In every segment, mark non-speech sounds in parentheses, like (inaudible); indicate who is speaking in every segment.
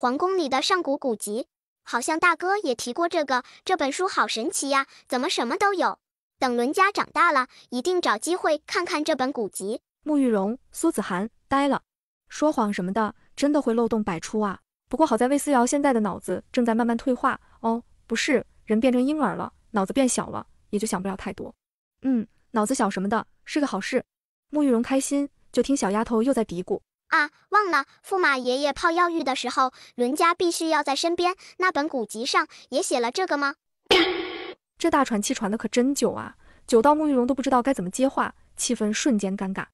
Speaker 1: 皇宫里的上古古籍，好像大哥也提过这个。这本书好神奇呀，怎么什么都有？等伦家长大了，一定找机会看看这本古籍。沐玉容、苏子涵呆了，说谎什么的，真的会漏洞百出啊。不
Speaker 2: 过好在魏思瑶现在的脑子正在慢慢退化，哦，不是，人变成婴儿了，脑子变小了，也就想不了太多。嗯，脑子小什么的是个好事。沐玉容开心，就听小丫头又在嘀咕。
Speaker 1: 啊，忘了，驸马爷爷泡药浴的时候，伦家必须要在身边。那本古籍上也写了这个吗？这大喘气喘的可真久啊，久到沐玉容都不知道该怎么
Speaker 2: 接话，气氛瞬间尴尬。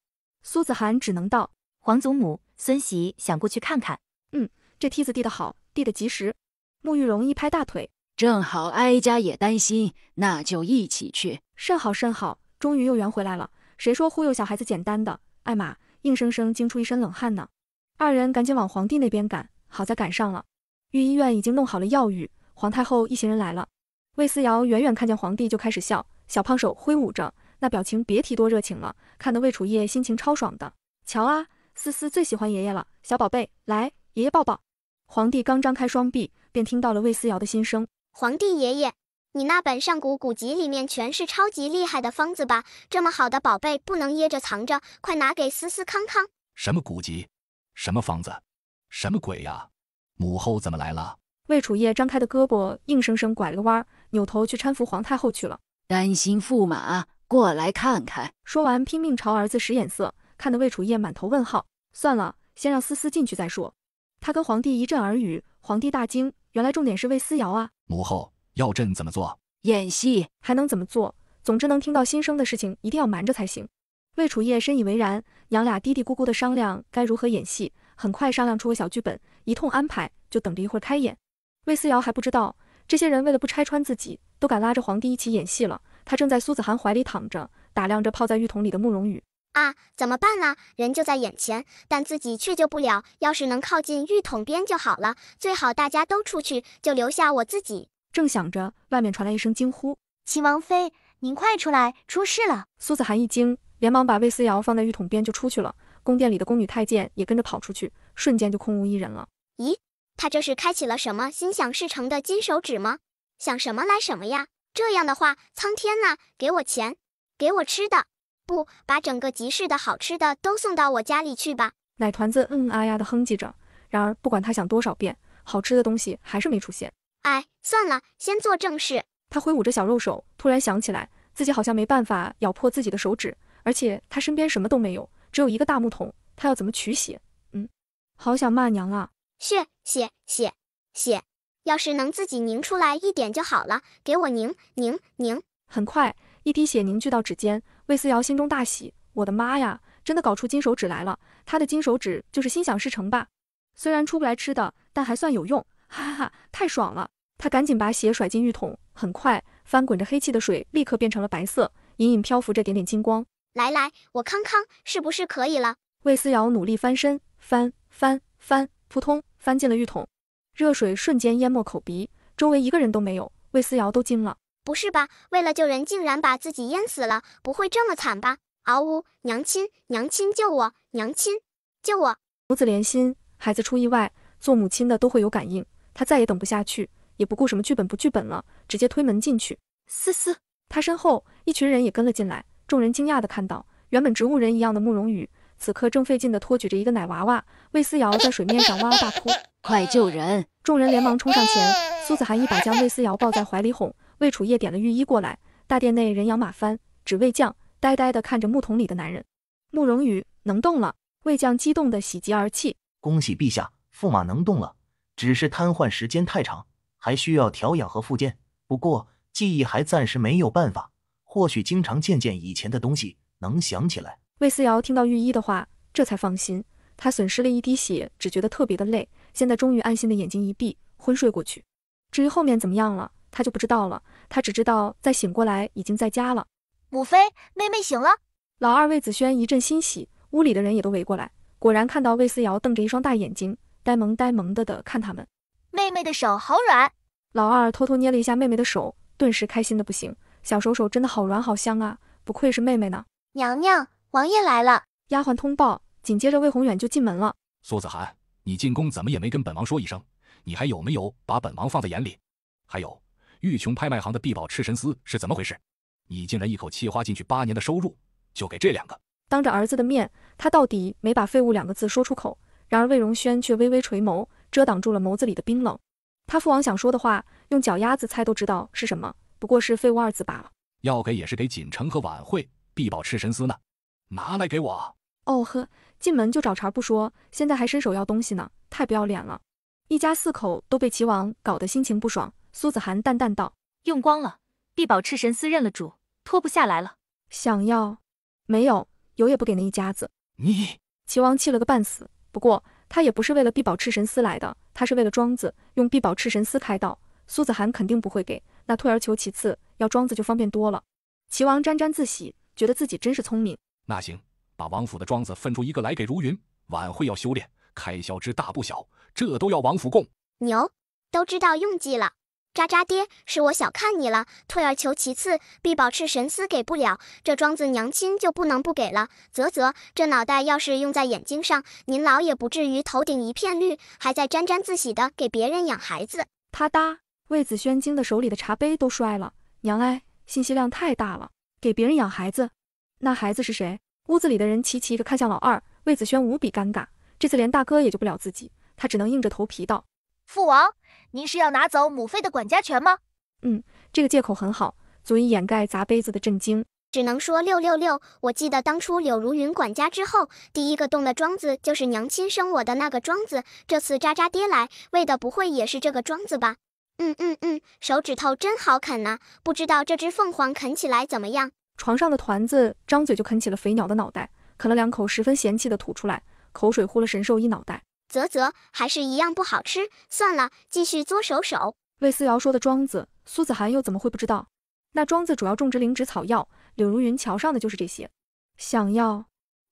Speaker 2: 苏子涵只能道：“皇祖母，孙媳想过去看看。”嗯，这梯子递的好，递的及时。沐玉容一拍大腿，正好，哀家也担心，那就一起去。甚好甚好，终于又圆回来了。谁说忽悠小孩子简单的？艾玛。硬生生惊出一身冷汗呢，二人赶紧往皇帝那边赶，好在赶上了。御医院已经弄好了药浴，皇太后一行人来了。魏思瑶远远看见皇帝就开始笑，小胖手挥舞着，那表情别提多热情了，看得魏楚烨心情超爽的。瞧啊，思思最喜欢爷爷了，小宝贝，来，爷爷抱抱。皇帝刚张开双臂，便听到了魏思瑶的心声：
Speaker 1: 皇帝爷爷。你那本上古古籍里面全是超级厉害的方子吧？这么好的宝贝不能掖着藏着，快拿给思思康康！
Speaker 3: 什么古籍？什么方子？什么鬼呀？母后怎么来了？
Speaker 2: 魏楚烨张开的胳膊硬生生拐了个弯，扭头去搀扶皇太后去了。担心驸马过来看看，说完拼命朝儿子使眼色，看得魏楚烨满头问号。算了，先让思思进去再说。他跟皇帝一阵耳语，皇帝大惊，原来重点是魏思瑶啊！
Speaker 3: 母后。要朕怎么做？
Speaker 2: 演戏还能怎么做？总之能听到心声的事情，一定要瞒着才行。魏楚烨深以为然，娘俩嘀嘀咕咕的商量该如何演戏，很快商量出个小剧本，一通安排，就等着一会儿开演。魏思瑶还不知道，这些人为了不拆穿自己，都敢拉着皇帝一起演戏了。她正在苏子涵怀里躺着，打量着泡在浴桶里的慕容羽。
Speaker 1: 啊，怎么办啦？人就在眼前，但自己却救不了。要是能靠近浴桶边就好了。最好大家都出去，就留下我自己。
Speaker 2: 正想着，外面传来一声惊呼：“秦王妃，您快出来，出事了！”苏子涵一惊，连忙把魏思瑶放在浴桶边就出去了。宫殿里的宫女太监也跟着跑出去，瞬间就空无一人了。
Speaker 1: 咦，他这是开启了什么心想事成的金手指吗？想什么来什么呀？这样的话，苍天呐，给我钱，给我吃的，不，把整个集市的好吃的都送到我家里去吧！
Speaker 2: 奶团子嗯啊呀的哼唧着，然而不管他想多少遍，好吃的东西还是没出现。哎，算了，先做正事。他挥舞着小肉手，突然想起来自己好像没办法咬破自己的手指，而且他身边什么都没有，只有一个大木桶，他要怎么取血？嗯，好想骂娘啊！
Speaker 1: 血血血血，要是能自己凝出来一点就好了。给我凝凝凝！很快，一滴血凝聚到指尖，魏思瑶心中大喜。我的妈呀，真的
Speaker 2: 搞出金手指来了！他的金手指就是心想事成吧？虽然出不来吃的，但还算有用。哈哈哈，太爽了！他赶紧把鞋甩进浴桶，很快翻滚着黑气的水立刻变成了白色，隐隐漂浮着点点金光。
Speaker 1: 来来，我康康，是不是可以了？魏思瑶努力翻
Speaker 2: 身，翻翻翻，扑通，翻进了浴桶，热水瞬间淹没口鼻，周围一个人都没有，魏思瑶都惊了。
Speaker 1: 不是吧？为了救人，竟然把自己淹死了？不会这么惨吧？嗷呜！娘亲，娘亲救我！娘亲，救我！
Speaker 2: 母子连心，孩子出意外，做母亲的都会有感应。他再也等不下去，也不顾什么剧本不剧本了，直接推门进去。思思，他身后一群人也跟了进来。众人惊讶的看到，原本植物人一样的慕容羽，此刻正费劲的托举着一个奶娃娃。魏思瑶在水面上哇哇大哭，(laughs) 快救人！众人连忙冲上前。苏子涵一把将魏思瑶抱在怀里哄。魏楚夜点了御医过来。大殿内人仰马翻，只魏将呆呆的看着木桶里的男人。慕容羽能动了！魏将激动的喜极而泣。
Speaker 3: 恭喜陛下，驸马能动了！只是瘫痪时间太长，还需要调养和复健。不过记忆还暂时没有办法，或许经常见见以前的东西能想起来。
Speaker 2: 魏思瑶听到御医的话，这才放心。她损失了一滴血，只觉得特别的累。现在终于安心，的眼睛一闭，昏睡过去。至于后面怎么样了，她就不知道了。她只知道再醒过来已经在家了。母妃，妹妹醒了。老二魏子轩一阵欣喜，屋里的人也都围过来，果然看到魏思瑶瞪着一双大眼睛。呆萌呆萌的的看他们，妹妹的手好软。老二偷偷捏了一下妹妹的手，顿时开心的不行。小手手真的好软好香啊，不愧是妹妹呢。
Speaker 1: 娘娘，王爷来了，丫
Speaker 2: 鬟通报。紧接着魏宏远就进门了。
Speaker 3: 苏子涵，你进宫怎么也没跟本王说一声？你还有没有把本王放在眼里？还有，玉琼拍卖行的碧宝赤神丝是怎么回事？你竟然一口气花进去八年的收入，就给这两个？
Speaker 2: 当着儿子的面，他到底没把“废物”两个字说出口。然而魏荣轩却微微垂眸，遮挡住了眸子里的冰冷。他父王想说的话，用脚丫子猜都知道是什么，不过是废物二字
Speaker 3: 罢了。要给也是给锦城和晚会必保赤神司呢，拿来给我。
Speaker 2: 哦呵，进门就找茬不说，现在还伸手要东西呢，太不要脸了。一家四口都被齐王搞得心情不爽。苏子涵淡淡道：“用光了，必保赤神司认了主，脱不下来了。想要没有，有也不给那一家子。”你齐王气了个半死。不过他也不是为了碧宝赤神司来的，他是为了庄子，用碧宝赤神司开道，苏子涵肯定不会给，那退而求其次，要庄子就方便多了。齐王沾沾自喜，觉得自己真是聪明。
Speaker 3: 那行，把王府的庄子分出一个来给如云，晚会要修炼，开销之大不小，这都要王府供。
Speaker 1: 牛，都知道用计了。渣渣爹，是我小看你了，退而求其次，必保赤神思。给不了，这庄子娘亲就不能不给了。啧啧，这脑袋要是用在眼睛上，您老也不至于头顶一片绿，还在沾沾自喜的给别人养孩子。啪嗒，魏子轩惊得手里的茶杯都摔了。娘哎，
Speaker 2: 信息量太大了，给别人养孩子，那孩子是谁？屋子里的人齐齐的看向老二魏子轩，无比尴尬。这次连大哥也救不了自己，他只能硬着头皮道。父王，您是要拿走母妃的管家权吗？嗯，这个借口很好，足以掩盖砸杯子的震惊。
Speaker 1: 只能说六六六！我记得当初柳如云管家之后，第一个动的庄子就是娘亲生我的那个庄子。这次渣渣爹来，为的不会也是这个庄子吧？嗯嗯嗯，手指头真好啃啊！不知道这只凤凰啃起来怎么样？床上的团子张嘴就啃起了肥鸟的脑袋，啃了两口，十
Speaker 2: 分嫌弃的吐出来，口水糊了神兽一脑袋。
Speaker 1: 啧啧，还是一样不好吃。算了，继续嘬手手。魏思瑶说的庄子，苏子涵又怎么会不知道？那庄
Speaker 2: 子主要种植灵芝草药。柳如云瞧上的就是这些。想要？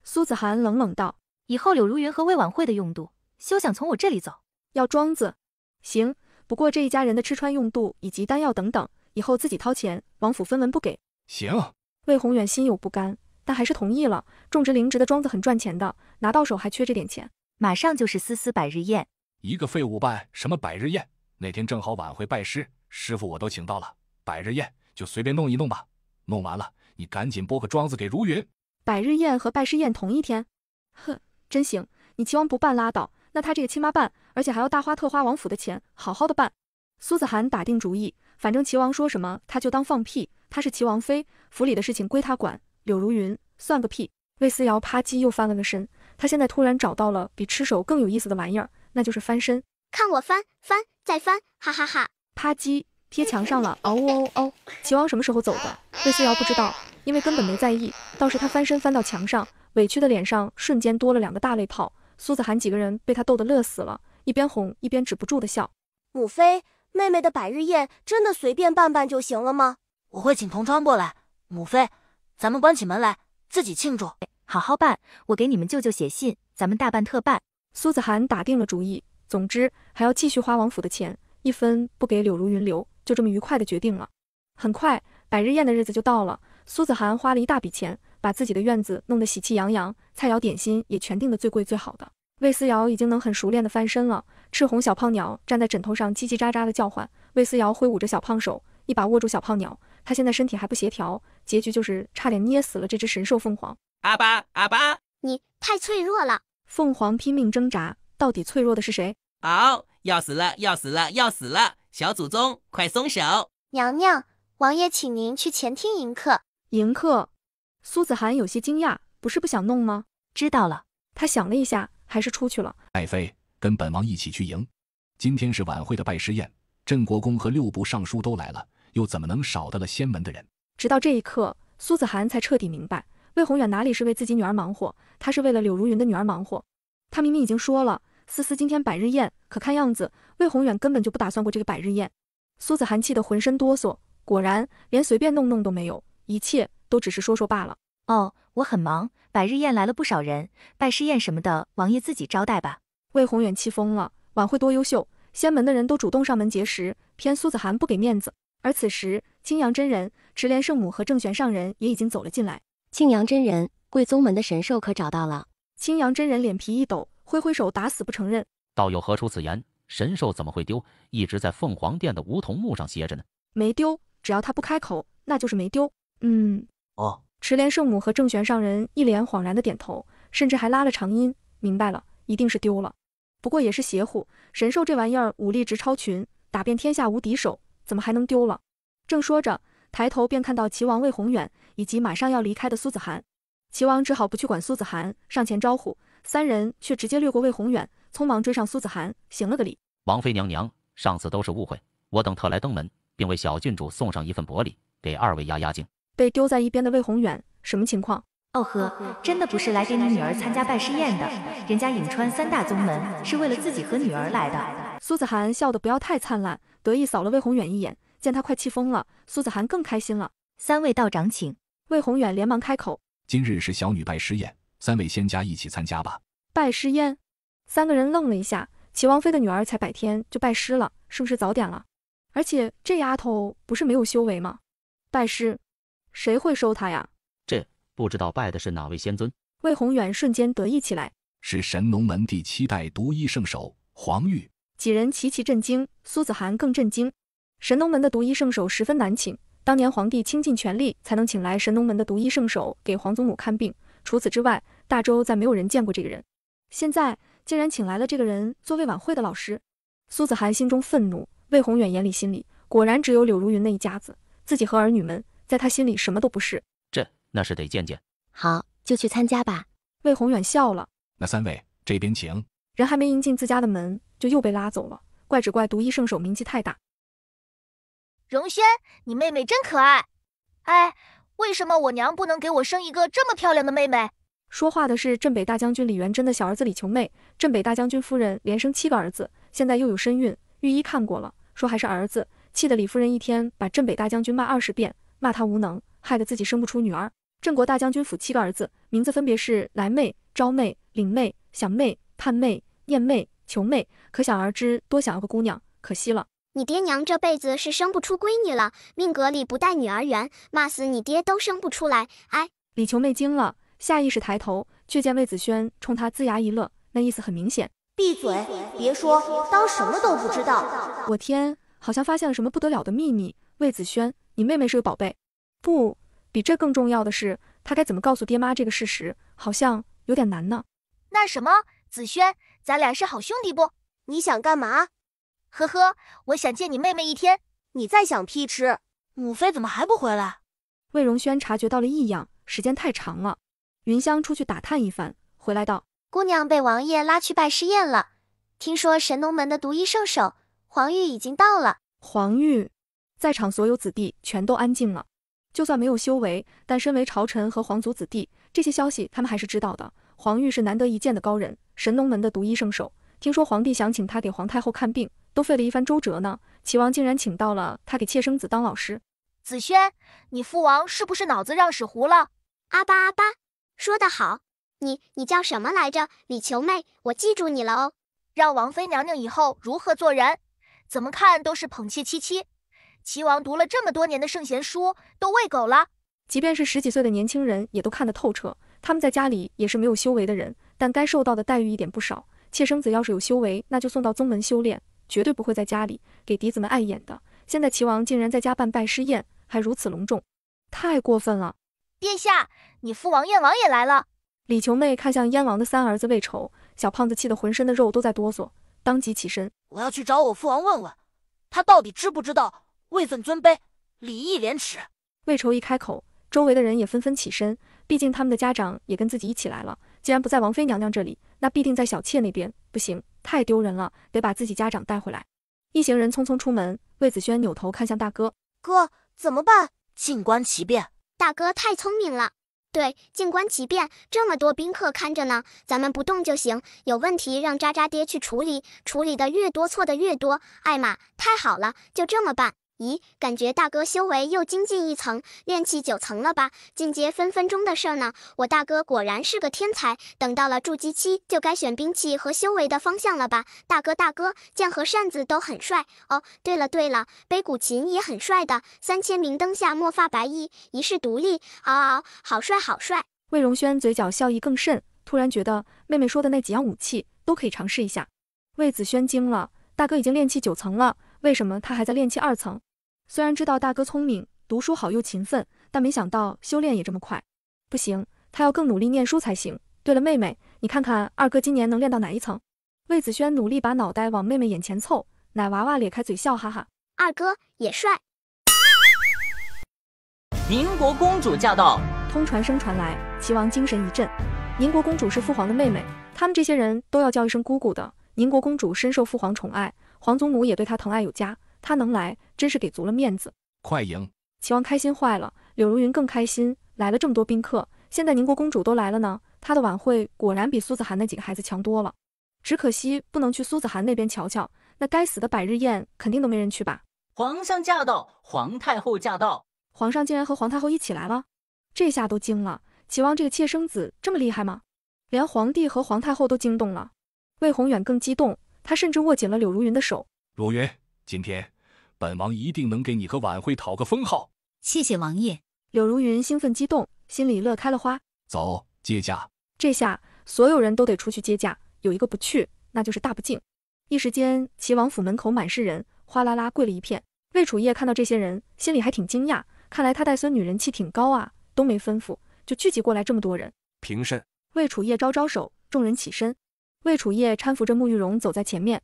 Speaker 2: 苏子涵冷冷道。以后柳如云和魏晚会的用度，休想从我这里走。要庄子？行，不过这一家人的吃穿用度以及丹药等等，以后自己掏钱，王府分文不给。行。魏宏远心有不甘，但还是同意了。种植灵芝的庄子很赚钱的，拿到手还缺这点钱。马上就是思思百日宴，
Speaker 3: 一个废物办什么百日宴？那天正好晚会拜师，师傅我都请到了，百日宴就随便弄一弄吧。弄完了，你赶紧拨个庄子给如云。
Speaker 2: 百日宴和拜师宴同一天？哼，真行！你齐王不办拉倒，那他这个亲妈办，而且还要大花特花王府的钱，好好的办。苏子涵打定主意，反正齐王说什么他就当放屁。她是齐王妃，府里的事情归她管，柳如云算个屁。魏思瑶啪叽又翻了个身。他现在突然找到了比吃手更有意思的玩意儿，那就是翻身。看我翻翻，再翻，哈哈哈！啪叽，贴墙上了！嗷哦哦！齐王什么时候走的？魏思瑶不知道，因为根本没在意。倒是他翻身翻到墙上，委屈的脸上瞬间多了两个大泪泡。苏子涵几个人被他逗得乐死了，一边哄一边止不住的笑。母妃，妹妹的百日宴真的随便办办就行了吗？我会请同窗过来。母妃，咱们关起门来自己庆祝。好好办，我给你们舅舅写信，咱们大办特办。苏子涵打定了主意，总之还要继续花王府的钱，一分不给柳如云留，就这么愉快的决定了。很快，百日宴的日子就到了。苏子涵花了一大笔钱，把自己的院子弄得喜气洋洋，菜肴点心也全定的最贵最好的。魏思瑶已经能很熟练的翻身了，赤红小胖鸟站在枕头上叽叽喳喳的叫唤，魏思瑶挥舞着小胖手，一把握住小胖鸟，他现在身体还不协调，结局就是差点捏死了这只神兽凤凰。
Speaker 1: 阿巴阿巴，你
Speaker 2: 太脆弱了！凤凰拼命挣扎，到底脆弱的是谁？
Speaker 4: 好，要死了，要死了，要死了！小祖宗，快松手！
Speaker 2: 娘娘，王爷，请您去前厅迎客。迎客？苏子涵有些惊讶，不是不想弄吗？知道了。他想了一下，还是出去了。
Speaker 3: 爱妃，跟本王一起去迎。今天是晚会的拜师宴，镇国公和六部尚书都来了，又怎么能少得了仙门的人？
Speaker 2: 直到这一刻，苏子涵才彻底明白。魏宏远哪里是为自己女儿忙活，他是为了柳如云的女儿忙活。他明明已经说了，思思今天百日宴，可看样子魏宏远根本就不打算过这个百日宴。苏子涵气得浑身哆嗦，果然连随便弄弄都没有，一切都只是说说罢了。哦，我很忙，百日宴来了不少人，拜师宴什么的，王爷自己招待吧。魏宏远气疯了，晚会多优秀，仙门的人都主动上门结识，偏苏子涵不给面子。而此时，青阳真人、池莲圣母和正玄上人也已经走了进来。庆阳真人，贵宗门的神兽可找到了？青阳真人脸皮一抖，挥挥手，打死不承认。
Speaker 4: 道友何出此言？神兽怎么会丢？一直在凤凰殿的梧桐木上歇着呢。
Speaker 2: 没丢，只要他不开口，那就是没丢。嗯，哦。池莲圣母和正玄上人一脸恍然的点头，甚至还拉了长音，明白了，一定是丢了。不过也是邪乎，神兽这玩意儿武力值超群，打遍天下无敌手，怎么还能丢了？正说着。抬头便看到齐王魏宏远以及马上要离开的苏子涵，齐王只好不去管苏子涵，上前招呼三人，却直接掠过魏宏远，匆忙追上苏子涵，行了个礼：“
Speaker 4: 王妃娘娘，上次都是误会，我等特来登门，并为小郡主送上一份薄礼，给二位压压惊。”
Speaker 2: 被丢在一边的魏宏远，什么情况？哦呵，真的不是来给你女儿参加拜师宴的，人家颍川三大宗门是为了自己和女儿来的。苏子涵笑得不要太灿烂，得意扫了魏宏远一眼。见他快气疯了，苏子涵更开心了。三位道长，请魏宏远连忙开口：“
Speaker 3: 今日是小女拜师宴，三位仙家一起参加吧。”
Speaker 2: 拜师宴，三个人愣了一下。齐王妃的女儿才百天就拜师了，是不是早点了？而且这丫头不是没有修为吗？拜师，谁会收她呀？
Speaker 4: 这不知道拜的是哪位仙尊？
Speaker 2: 魏宏远瞬间得意起来：“
Speaker 3: 是神农门第七代独一圣手黄玉。”
Speaker 2: 几人齐齐震惊，苏子涵更震惊。神农门的独一圣手十分难请，当年皇帝倾尽全力才能请来神农门的独一圣手给皇祖母看病。除此之外，大周再没有人见过这个人。现在竟然请来了这个人做魏晚会的老师，苏子涵心中愤怒。魏宏远眼里心里果然只有柳如云那一家子，自己和儿女们在他心里什么都不是。
Speaker 4: 朕那是得见见，
Speaker 2: 好，就去参加吧。魏宏远笑了。
Speaker 4: 那三位这边请。
Speaker 2: 人还没迎进自家的门，就又被拉走了。怪只怪独一圣手名气太大。荣轩，你妹妹真可爱。哎，为什么我娘不能给我生一个这么漂亮的妹妹？说话的是镇北大将军李元贞的小儿子李求妹。镇北大将军夫人连生七个儿子，现在又有身孕，御医看过了，说还是儿子，气得李夫人一天把镇北大将军骂二十遍，骂他无能，害得自己生不出女儿。镇国大将军府七个儿子，名字分别是来妹、昭妹、领妹、想妹、盼妹、念妹、求妹，可想而知多想要个姑娘，可惜了。
Speaker 1: 你爹娘这辈子是生不出闺女了，命格里不带女儿缘，骂死你爹都生不出来。哎，李琼妹惊了，下意识抬头，却见魏子
Speaker 2: 轩冲她龇牙一乐，那意思很明显，
Speaker 1: 闭嘴，别说，当什么都不知
Speaker 2: 道。我天，好像发现了什么不得了的秘密。魏子轩，你妹妹是个宝贝，不比这更重要的是，她该怎么告诉爹妈这个事实，好像有点难呢。那什么，子轩，咱俩是好兄弟不？你想干嘛？呵呵，我想见你妹妹一天，你再想屁吃！母妃怎么还不回来？魏荣轩察觉到了异样，时间太长了。云香出去打探一番，回来道：“姑娘被王爷拉去拜师宴了。听说神农门的独一圣手黄玉已经到了。”黄玉在场所有子弟全都安静了。就算没有修为，但身为朝臣和皇族子弟，这些消息他们还是知道的。黄玉是难得一见的高人，神农门的独一圣手。听说皇帝想请他给皇太后看病，都费了一番周折呢。齐王竟然请到了他给妾生子当老师。
Speaker 1: 子轩，你父王是不是脑子让屎糊了？阿巴阿巴，说得好。你你叫什么来着？李求妹，我记住你了哦。让王妃娘娘以后如何做人？怎么看都是捧妾七七。齐王读了这么多年的圣贤书，都喂
Speaker 2: 狗了。即便是十几岁的年轻人，也都看得透彻。他们在家里也是没有修为的人，但该受到的待遇一点不少。妾生子要是有修为，那就送到宗门修炼，绝对不会在家里给嫡子们碍眼的。现在齐王竟然在家办拜师宴，还如此隆重，太过分了！殿下，你父王燕王也来了。李琼妹看向燕王的三儿子魏愁，小胖子气得浑身的肉都在哆嗦，当即起身，我要去找我父王问问，他到底知不知道位分尊卑、礼义廉耻。魏愁一开口，周围的人也纷纷起身，毕竟他们的家长也跟自己一起来了，既然不在王妃娘娘这里。那必定在小妾那边，不行，太丢人了，得把自己家长带回来。
Speaker 1: 一行人匆匆出门，魏子轩扭头看向大哥，哥怎么办？静观其变。大哥太聪明了，对，静观其变。这么多宾客看着呢，咱们不动就行。有问题让渣渣爹去处理，处理的越多，错的越多。艾玛，太好了，就这么办。咦，感觉大哥修为又精进一层，练气九层了吧？进阶分分钟的事儿呢。我大哥果然是个天才。等到了筑基期，就该选兵器和修为的方向了吧？大哥，大哥，剑和扇子都很帅哦。对了对了，背古琴也很帅的。三千明灯下，墨发白衣，一世独立。嗷嗷，好帅好帅！
Speaker 2: 魏荣轩嘴角笑意更甚，突然觉得妹妹说的那几样武器都可以尝试一下。魏子轩惊了，大哥已经练气九层了，为什么他还在练气二层？虽然知道大哥聪明，读书好又勤奋，但没想到修炼也这么快。不行，他要更努力念书才行。对了，妹妹，你看看二哥今年能练到哪一层？魏子轩努力把脑袋往妹妹眼前凑，奶娃娃咧开嘴笑，哈哈。二哥也帅。宁国公主驾到！通传声传来，齐王精神一振。宁国公主是父皇的妹妹，他们这些人都要叫一声姑姑的。宁国公主深受父皇宠爱，皇祖母也对她疼爱有加。他能来，真是给足了面子。快赢！齐王开心坏了，柳如云更开心。来了这么多宾客，现在宁国公主都来了呢。她的晚会果然比苏子涵那几个孩子强多了。只可惜不能去苏子涵那边瞧瞧，那该死的百日宴肯定都没人去吧。皇上驾到，
Speaker 4: 皇太后驾到。
Speaker 2: 皇上竟然和皇太后一起来了，这下都惊了。齐王这个妾生子这么厉害吗？连皇帝和皇太后都惊动了。魏宏远更激动，他甚至握紧了柳如云的手，
Speaker 5: 如
Speaker 3: 云。今天，本王一定能给你和婉惠讨个封号。
Speaker 2: 谢谢王爷。柳如云兴奋激动，心里乐开了花。
Speaker 3: 走，接驾！
Speaker 2: 这下所有人都得出去接驾，有一个不去，那就是大不敬。一时间，齐王府门口满是人，哗啦啦跪了一片。魏楚叶看到这些人，心里还挺惊讶。看来他带孙女人气挺高啊，都没吩咐，就聚集过来这么多人。平身。魏楚叶招招手，众人起身。魏楚叶搀扶着沐玉容走在前面，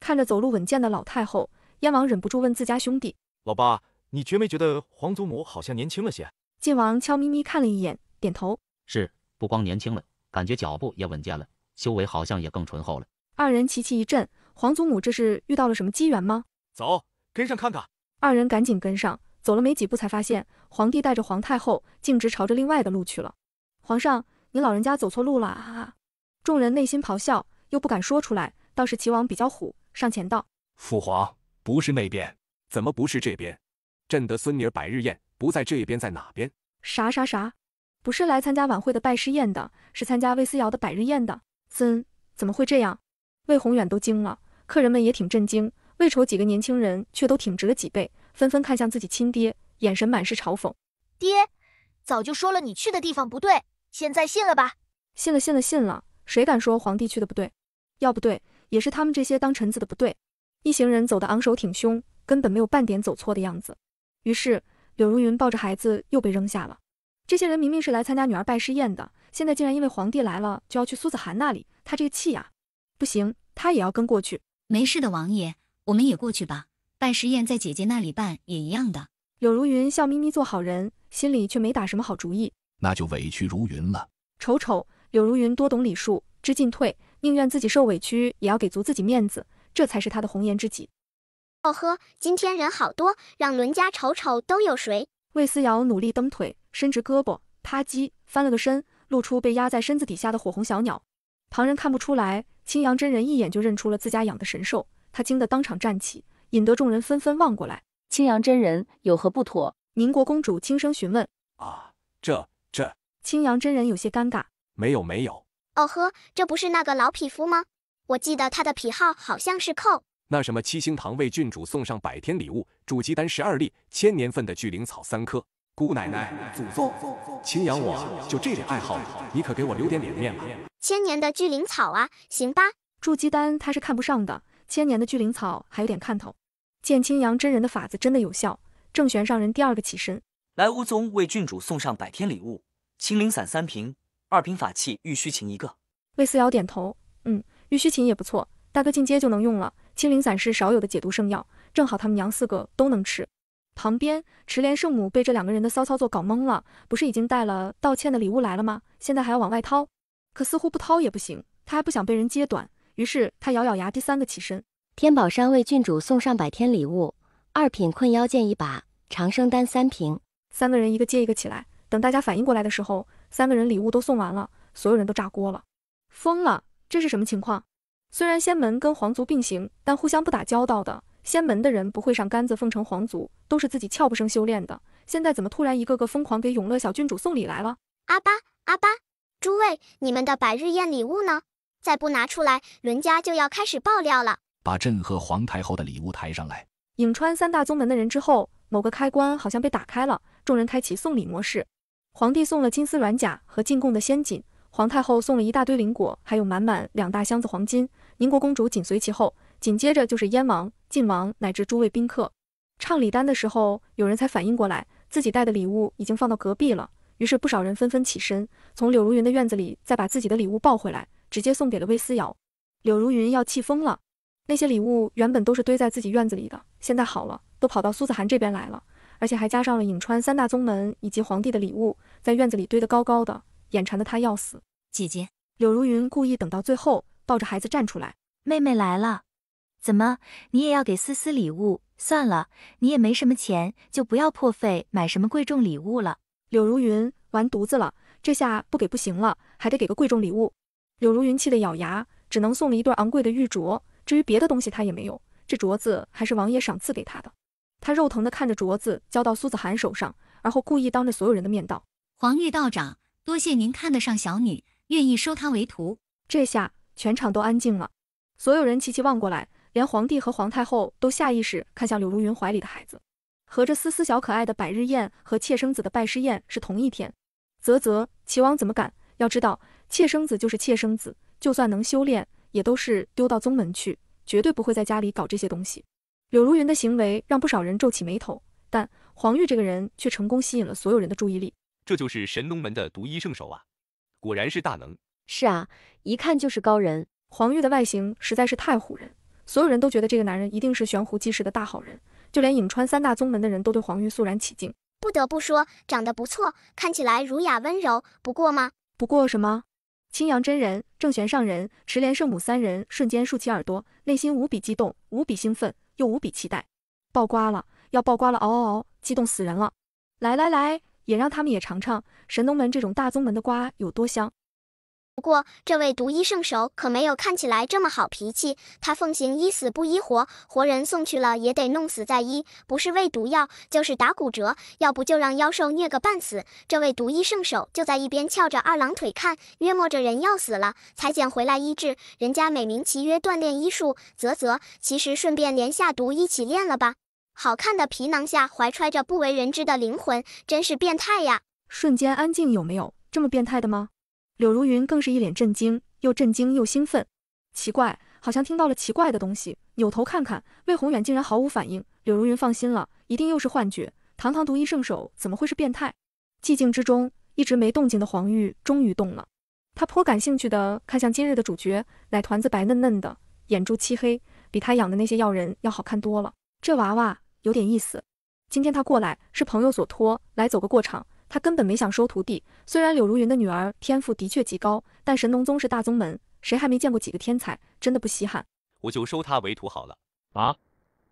Speaker 2: 看着走路稳健的老太后。燕王忍不住问自家兄弟：“
Speaker 5: 老八，你觉没觉得皇祖母好像年轻了些？”
Speaker 2: 晋王悄咪咪看了一眼，点头：“
Speaker 4: 是，不光年轻了，感觉脚步也稳健了，修为好像也更醇厚了。”
Speaker 2: 二人齐齐一震：“皇祖母这是遇到了什么机缘吗？”“
Speaker 4: 走，跟上看看。”
Speaker 2: 二人赶紧跟上，走了没几步，才发现皇帝带着皇太后径直朝着另外的路去了。“皇上，你老人家走错路了！”啊！众人内心咆哮，又不敢说出来，倒是齐王比较虎，上前道：“
Speaker 3: 父皇。”不是那边，怎么不是这边？朕的孙女百日宴不在这边，在哪边？
Speaker 2: 啥啥啥？不是来参加晚会的拜师宴的，是参加魏思瑶的百日宴的。怎怎么会这样？魏宏远都惊了，客人们也挺震惊。魏丑几个年轻人却都挺直了脊背，纷纷看向自己亲爹，眼神满是嘲讽。爹，早就说了你去的地方不对，现在信了吧？信了信了信了，谁敢说皇帝去的不对？要不对，也是他们这些当臣子的不对。一行人走得昂首挺胸，根本没有半点走错的样子。于是柳如云抱着孩子又被扔下了。这些人明明是来参加女儿拜师宴的，现在竟然因为皇帝来了就要去苏子涵那里，他这个气呀！不行，他也要跟过去。没事的，王爷，我们也过去吧。拜师宴在姐姐那里办也一样的。柳如云笑眯眯做好人，心里却没打什么好主意。
Speaker 3: 那就委屈如云了。
Speaker 2: 瞅瞅，柳如云多懂礼数，知进退，宁愿自己受委屈，也要给足自己面子。这才是他的红颜知己。
Speaker 1: 哦呵，今天人好多，让伦家瞅瞅都有谁。魏思瑶努力
Speaker 2: 蹬腿，伸直胳膊，啪叽翻了个身，露出被压在身子底下的火红小鸟。旁人看不出来，青阳真人一眼就认出了自家养的神兽，他惊得当场站起，引得众人纷纷望过来。青阳真人有何不妥？宁国公主轻声询问。
Speaker 3: 啊，这这……青
Speaker 1: 阳真人有些尴
Speaker 3: 尬，没有没有。
Speaker 1: 哦呵，这不是那个老匹夫吗？我记得他的癖好好像是扣
Speaker 3: 那什么七星堂为郡主送上百天礼物，筑基丹十二粒，千年份的聚灵草三颗。姑奶奶、祖宗，青阳我，就这点爱好，你可给我留点脸面吧。
Speaker 1: 千年
Speaker 2: 的聚灵草啊，行吧。筑基丹他是看不上的，千年的聚灵草还有点看头。见青阳真人的法子真的有效，正玄上人第二个起身，
Speaker 5: 来乌宗为郡主送上百天礼物，青灵散三瓶，二品法器玉虚琴一个。
Speaker 2: 魏思瑶点头，嗯。玉虚琴也不错，大哥进阶就能用了。青灵散是少有的解毒圣药，正好他们娘四个都能吃。旁边，池莲圣母被这两个人的骚操作搞懵了。不是已经带了道歉的礼物来了吗？现在还要往外掏？可似乎不掏也不行，他还不想被人揭短。于是他咬咬牙，第三个起身。天宝山为郡主送上百天礼物：二品困妖剑一把，长生丹三瓶。三个人一个接一个起来。等大家反应过来的时候，三个人礼物都送完了，所有人都炸锅了，疯了。这是什么情况？虽然仙门跟皇族并行，但互相不打交道的。仙门的人不会上杆子奉承皇族，都是自己俏不生修炼的。现在怎么突然一个个疯
Speaker 1: 狂给永乐小郡主送礼来了？阿巴阿巴，诸位，你们的百日宴礼物呢？再不拿出来，伦家就要开始爆料了。
Speaker 3: 把朕和皇太后的礼物抬上来。
Speaker 2: 颍川三大宗门的人之后，某个开关好像被打开了，众人开启送礼模式。皇帝送了金丝软甲和进贡的仙锦。皇太后送了一大堆灵果，还有满满两大箱子黄金。宁国公主紧随其后，紧接着就是燕王、晋王，乃至诸位宾客。唱礼单的时候，有人才反应过来，自己带的礼物已经放到隔壁了。于是不少人纷纷起身，从柳如云的院子里再把自己的礼物抱回来，直接送给了魏思瑶。柳如云要气疯了，那些礼物原本都是堆在自己院子里的，现在好了，都跑到苏子涵这边来了，而且还加上了颍川三大宗门以及皇帝的礼物，在院子里堆得高高的。眼馋的他要死！姐姐柳如云故意等到最后，抱着孩子站出来。妹妹来了，怎么你也要给思思礼物？算了，你也没什么钱，就不要破费买什么贵重礼物了。柳如云完犊子了，这下不给不行了，还得给个贵重礼物。柳如云气得咬牙，只能送了一对昂贵的玉镯。至于别的东西，他也没有。这镯子还是王爷赏赐给他的。他肉疼的看着镯子交到苏子涵手上，而后故意当着所有人的面道：“黄玉道长。”多谢您看得上小女，愿意收她为徒。这下全场都安静了，所有人齐齐望过来，连皇帝和皇太后都下意识看向柳如云怀里的孩子。合着思思小可爱的百日宴和妾生子的拜师宴是同一天？啧啧，齐王怎么敢？要知道妾生子就是妾生子，就算能修炼，也都是丢到宗门去，绝对不会在家里搞这些东西。柳如云的行为让不少人皱起眉头，但黄玉这个人却成功吸引了所有人的注意力。
Speaker 5: 这就是神农门的独一圣手啊！果然是大能。
Speaker 2: 是啊，一看就是高人。黄玉的外形实在是太唬人，所有人都觉得这个男人一定是悬壶济世的大好人。就连颍川三大宗门的人都对黄玉肃然起敬。
Speaker 1: 不得不说，长得不错，看起来儒雅温柔。不过吗？不过什么？青阳真人、正
Speaker 2: 玄上人、池莲圣母三人瞬间竖起耳朵，内心无比激动，无比兴奋，又无比期待。爆瓜了！要爆瓜了！嗷嗷嗷！激动死人了！来来来！也让
Speaker 1: 他们也尝尝神农门这种大宗门的瓜有多香。不过这位独一圣手可没有看起来这么好脾气，他奉行医死不医活，活人送去了也得弄死再医，不是喂毒药，就是打骨折，要不就让妖兽虐个半死。这位独一圣手就在一边翘着二郎腿看，约摸着人要死了才捡回来医治，人家美名其曰锻炼医术，啧啧，其实顺便连下毒一起练了吧。好看的皮囊下怀揣着不为人知的灵魂，真是变态呀！瞬间安静，有没有这么变态的吗？柳如云更是一脸震惊，又
Speaker 2: 震惊又兴奋。奇怪，好像听到了奇怪的东西。扭头看看，魏宏远竟然毫无反应。柳如云放心了，一定又是幻觉。堂堂独一圣手怎么会是变态？寂静之中，一直没动静的黄玉终于动了。他颇感兴趣的看向今日的主角，奶团子白嫩嫩的，眼珠漆黑，比他养的那些药人要好看多了。这娃娃。有点意思。今天他过来是朋友所托，来走个过场。他根本没想收徒弟。虽然柳如云的女儿天赋的确极高，但神农宗是大宗门，谁还没见过几个天才？真的不稀罕。
Speaker 5: 我就收他为徒好了。啊？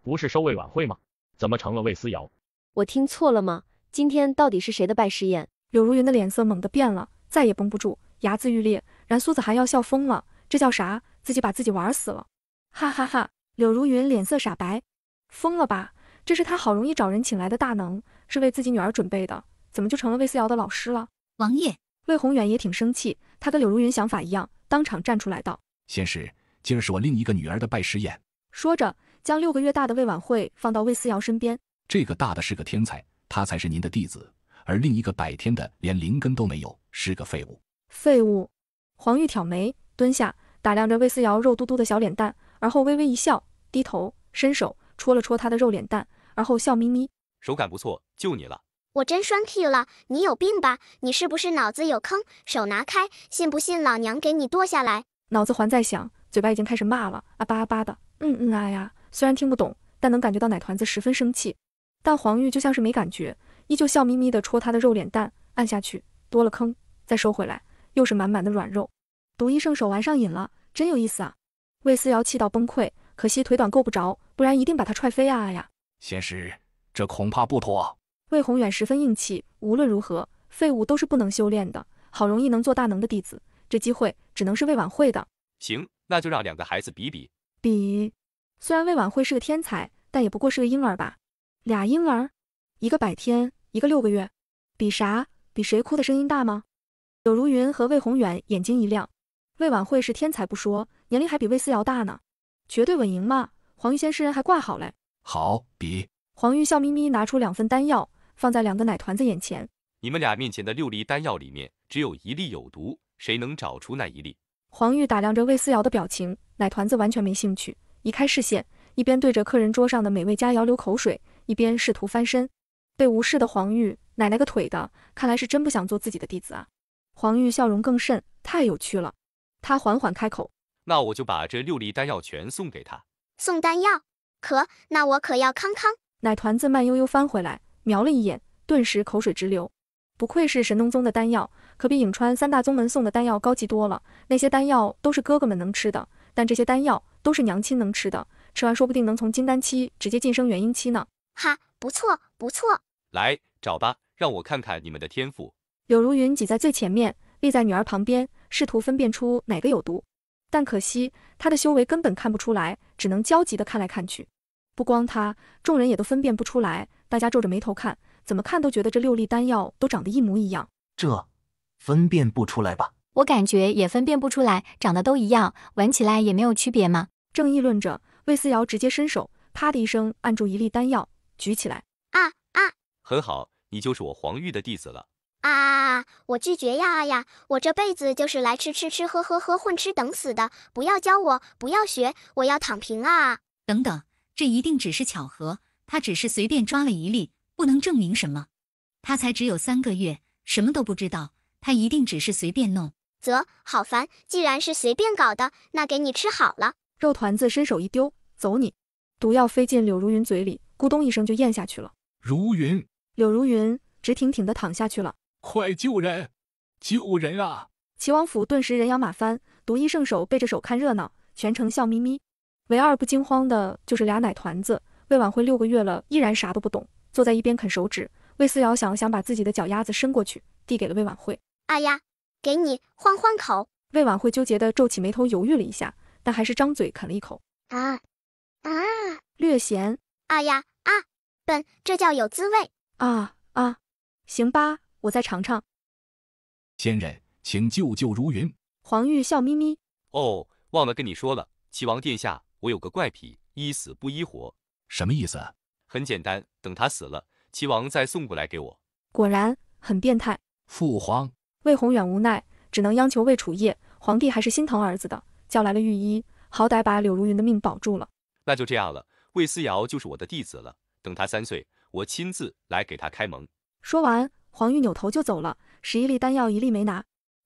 Speaker 5: 不是收魏晚会吗？怎么成了魏思瑶？
Speaker 2: 我听错了吗？今天到底是谁的拜师宴？柳如云的脸色猛地变了，再也绷不住，牙眦欲裂。然苏子涵要笑疯了，这叫啥？自己把自己玩死了！哈哈哈！柳如云脸色傻白，疯了吧？这是他好容易找人请来的大能，是为自己女儿准备的，怎么就成了魏思瑶的老师了？王爷魏宏远也挺生气，他跟柳如云想法一样，当场站出来道：“
Speaker 3: 先是，今儿是我另一个女儿的拜师宴。”
Speaker 2: 说着，将六个月大的魏婉惠放到魏思瑶身边。
Speaker 3: 这个大的是个天才，他才是您的弟子，而另一个百天的连灵根都没有，是个废物。
Speaker 2: 废物！黄玉挑眉，蹲下打量着魏思瑶肉嘟嘟的小脸蛋，而后微微一笑，低头伸手戳
Speaker 1: 了戳他的肉脸蛋。而后笑眯眯，
Speaker 5: 手感不错，就你了，
Speaker 1: 我真栓 Q 了，你有病吧？你是不是脑子有坑？手拿开，信不信老娘给你剁下来？
Speaker 2: 脑子还在想，嘴巴已经开始骂了，啊吧啊吧的，
Speaker 1: 嗯嗯啊呀。
Speaker 2: 虽然听不懂，但能感觉到奶团子十分生气。但黄玉就像是没感觉，依旧笑眯眯的戳他的肉脸蛋，按下去多了坑，再收回来又是满满的软肉。独医圣手玩上瘾了，真有意思啊！魏思瑶气到崩溃，可惜腿短够不着，不然一定把他踹飞啊呀！
Speaker 3: 先师，这恐怕不妥。
Speaker 2: 魏宏远十分硬气，无论如何，废物都是不能修炼的。好容易能做大能的弟子，这机会只能是魏晚会的。
Speaker 5: 行，那就让两个孩子比比
Speaker 2: 比。虽然魏晚会是个天才，但也不过是个婴儿吧？俩婴儿，一个百天，一个六个月，比啥？比谁哭的声音大吗？柳如云和魏宏远眼睛一亮，魏晚会是天才不说，年龄还比魏思瑶大呢，绝对稳赢嘛！黄玉仙师人还怪好嘞。
Speaker 5: 好比
Speaker 2: 黄玉笑眯眯拿出两份丹药，放在两个奶团子眼前。
Speaker 5: 你们俩面前的六粒丹药里面，只有一粒有毒，谁能找出那一粒？
Speaker 2: 黄玉打量着魏思瑶的表情，奶团子完全没兴趣，移开视线，一边对着客人桌上的美味佳肴流口水，一边试图翻身。被无视的黄玉，奶奶个腿的，看来是真不想做自己的弟子啊！黄玉笑容更甚，太有趣了。他缓缓开口：“
Speaker 5: 那我就把这六粒丹药全送给他，
Speaker 2: 送丹药。”可，那我可要康康奶团子。慢悠悠翻回来，瞄了一眼，顿时口水直流。不愧是神农宗的丹药，可比颍川三大宗门送的丹药高级多了。那些丹药都是哥哥们能吃的，但这些丹药都是娘亲能吃的。吃完说不定能从金丹期直接晋升元婴期呢。哈，不错不错，
Speaker 5: 来找吧，让我看看你们的天赋。
Speaker 2: 柳如云挤在最前面，立在女儿旁边，试图分辨出哪个有毒。但可惜，他的修为根本看不出来，只能焦急的看来看去。不光他，众人也都分辨不出来。大家皱着眉头看，怎么看都觉得这六粒丹药都长得一模一样，
Speaker 3: 这分辨不出来吧？
Speaker 2: 我感觉也分辨不出来，长得都一样，闻起来也没有区别吗？正议论着，魏思瑶直接伸手，啪的一声
Speaker 1: 按住一粒丹药，举起来。啊啊！
Speaker 5: 很好，你就是我黄玉的弟子了。
Speaker 1: 啊！我拒绝呀呀！我这辈子就是来吃吃吃喝喝喝混吃等死的，不要教我，不要学，我要躺平啊！等等，这一定只是巧合，他只是随便抓了一粒，不能证明什么。他才只有三个月，
Speaker 2: 什么都不知道，他一定只是随便弄。
Speaker 1: 啧，好烦！既然是随便搞的，那给你吃好了。肉团子伸手一丢，走你！毒药飞进柳如
Speaker 2: 云嘴里，咕咚一声就咽下去了。
Speaker 3: 如云，
Speaker 2: 柳如云直挺挺的躺下去了。
Speaker 3: 快救人！救人啊！
Speaker 2: 齐王府顿时人仰马翻，独一圣手背着手看热闹，全程笑眯眯。唯二不惊慌的就是俩奶团子，魏晚惠六个月了，依然啥都不懂，坐在一边啃手指。魏思瑶想想把自己的脚丫子伸过去，递给了魏晚惠。哎呀，给你换换口。魏晚惠纠结的皱起眉头，犹豫了一下，但还是张嘴啃了一口。
Speaker 1: 啊啊！
Speaker 2: 略咸。啊呀啊！笨，这叫有滋味。啊啊！行吧。我再尝尝。
Speaker 3: 仙人，请救救如云。
Speaker 2: 黄玉笑眯眯。
Speaker 5: 哦，忘了跟你说了，齐王殿下，我有个怪癖，医死不医活，什么意思很简单，等他死了，齐王再送过来给我。
Speaker 2: 果然很变态。
Speaker 5: 父皇。
Speaker 2: 魏宏远无奈，只能央求魏楚烨，皇帝还是心疼儿子的，叫来了御医，好歹把柳如云的命保住了。
Speaker 5: 那就这样了，魏思瑶就是我的弟子了。等他三岁，我亲自来给他开蒙。
Speaker 2: 说完。黄玉扭头就走了，十一粒丹药一粒没拿。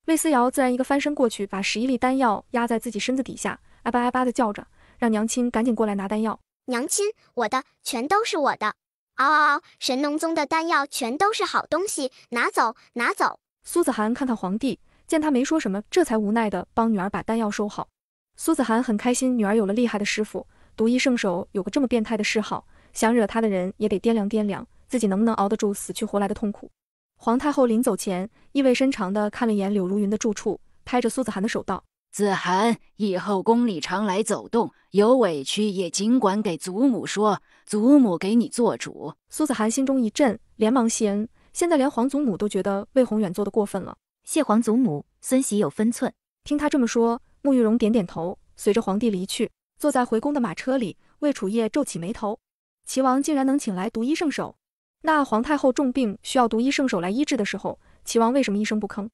Speaker 2: 魏思瑶自然一个翻身过去，把十一粒丹药压在自己身子底下，哎巴哎巴的叫着，让娘亲赶紧过来拿丹药。
Speaker 1: 娘亲，我的全都是我的！嗷嗷嗷！神农宗的丹药全都是好东西，拿走，拿走！苏子涵看看皇帝，见他没说什么，这才无奈的帮女儿把丹药收
Speaker 2: 好。苏子涵很开心，女儿有了厉害的师傅，独一圣手有个这么变态的嗜好，想惹他的人也得掂量掂量自己能不能熬得住死去活来的痛苦。皇太后临走前，意味深长地看了眼柳如云的住处，拍着苏子涵的手道：“子涵，以后宫里常来走动，有委屈也尽管给祖母说，祖母给你做主。”苏子涵心中一震，连忙谢恩。现在连皇祖母都觉得魏宏远做的过分了，谢皇祖母，孙媳有分寸。听他这么说，穆玉荣点点头。随着皇帝离去，坐在回宫的马车里，魏楚烨皱起眉头：齐王竟然能请来独一圣手。那皇太后重病需要独一圣手来医治的时候，齐王为什么一声不吭？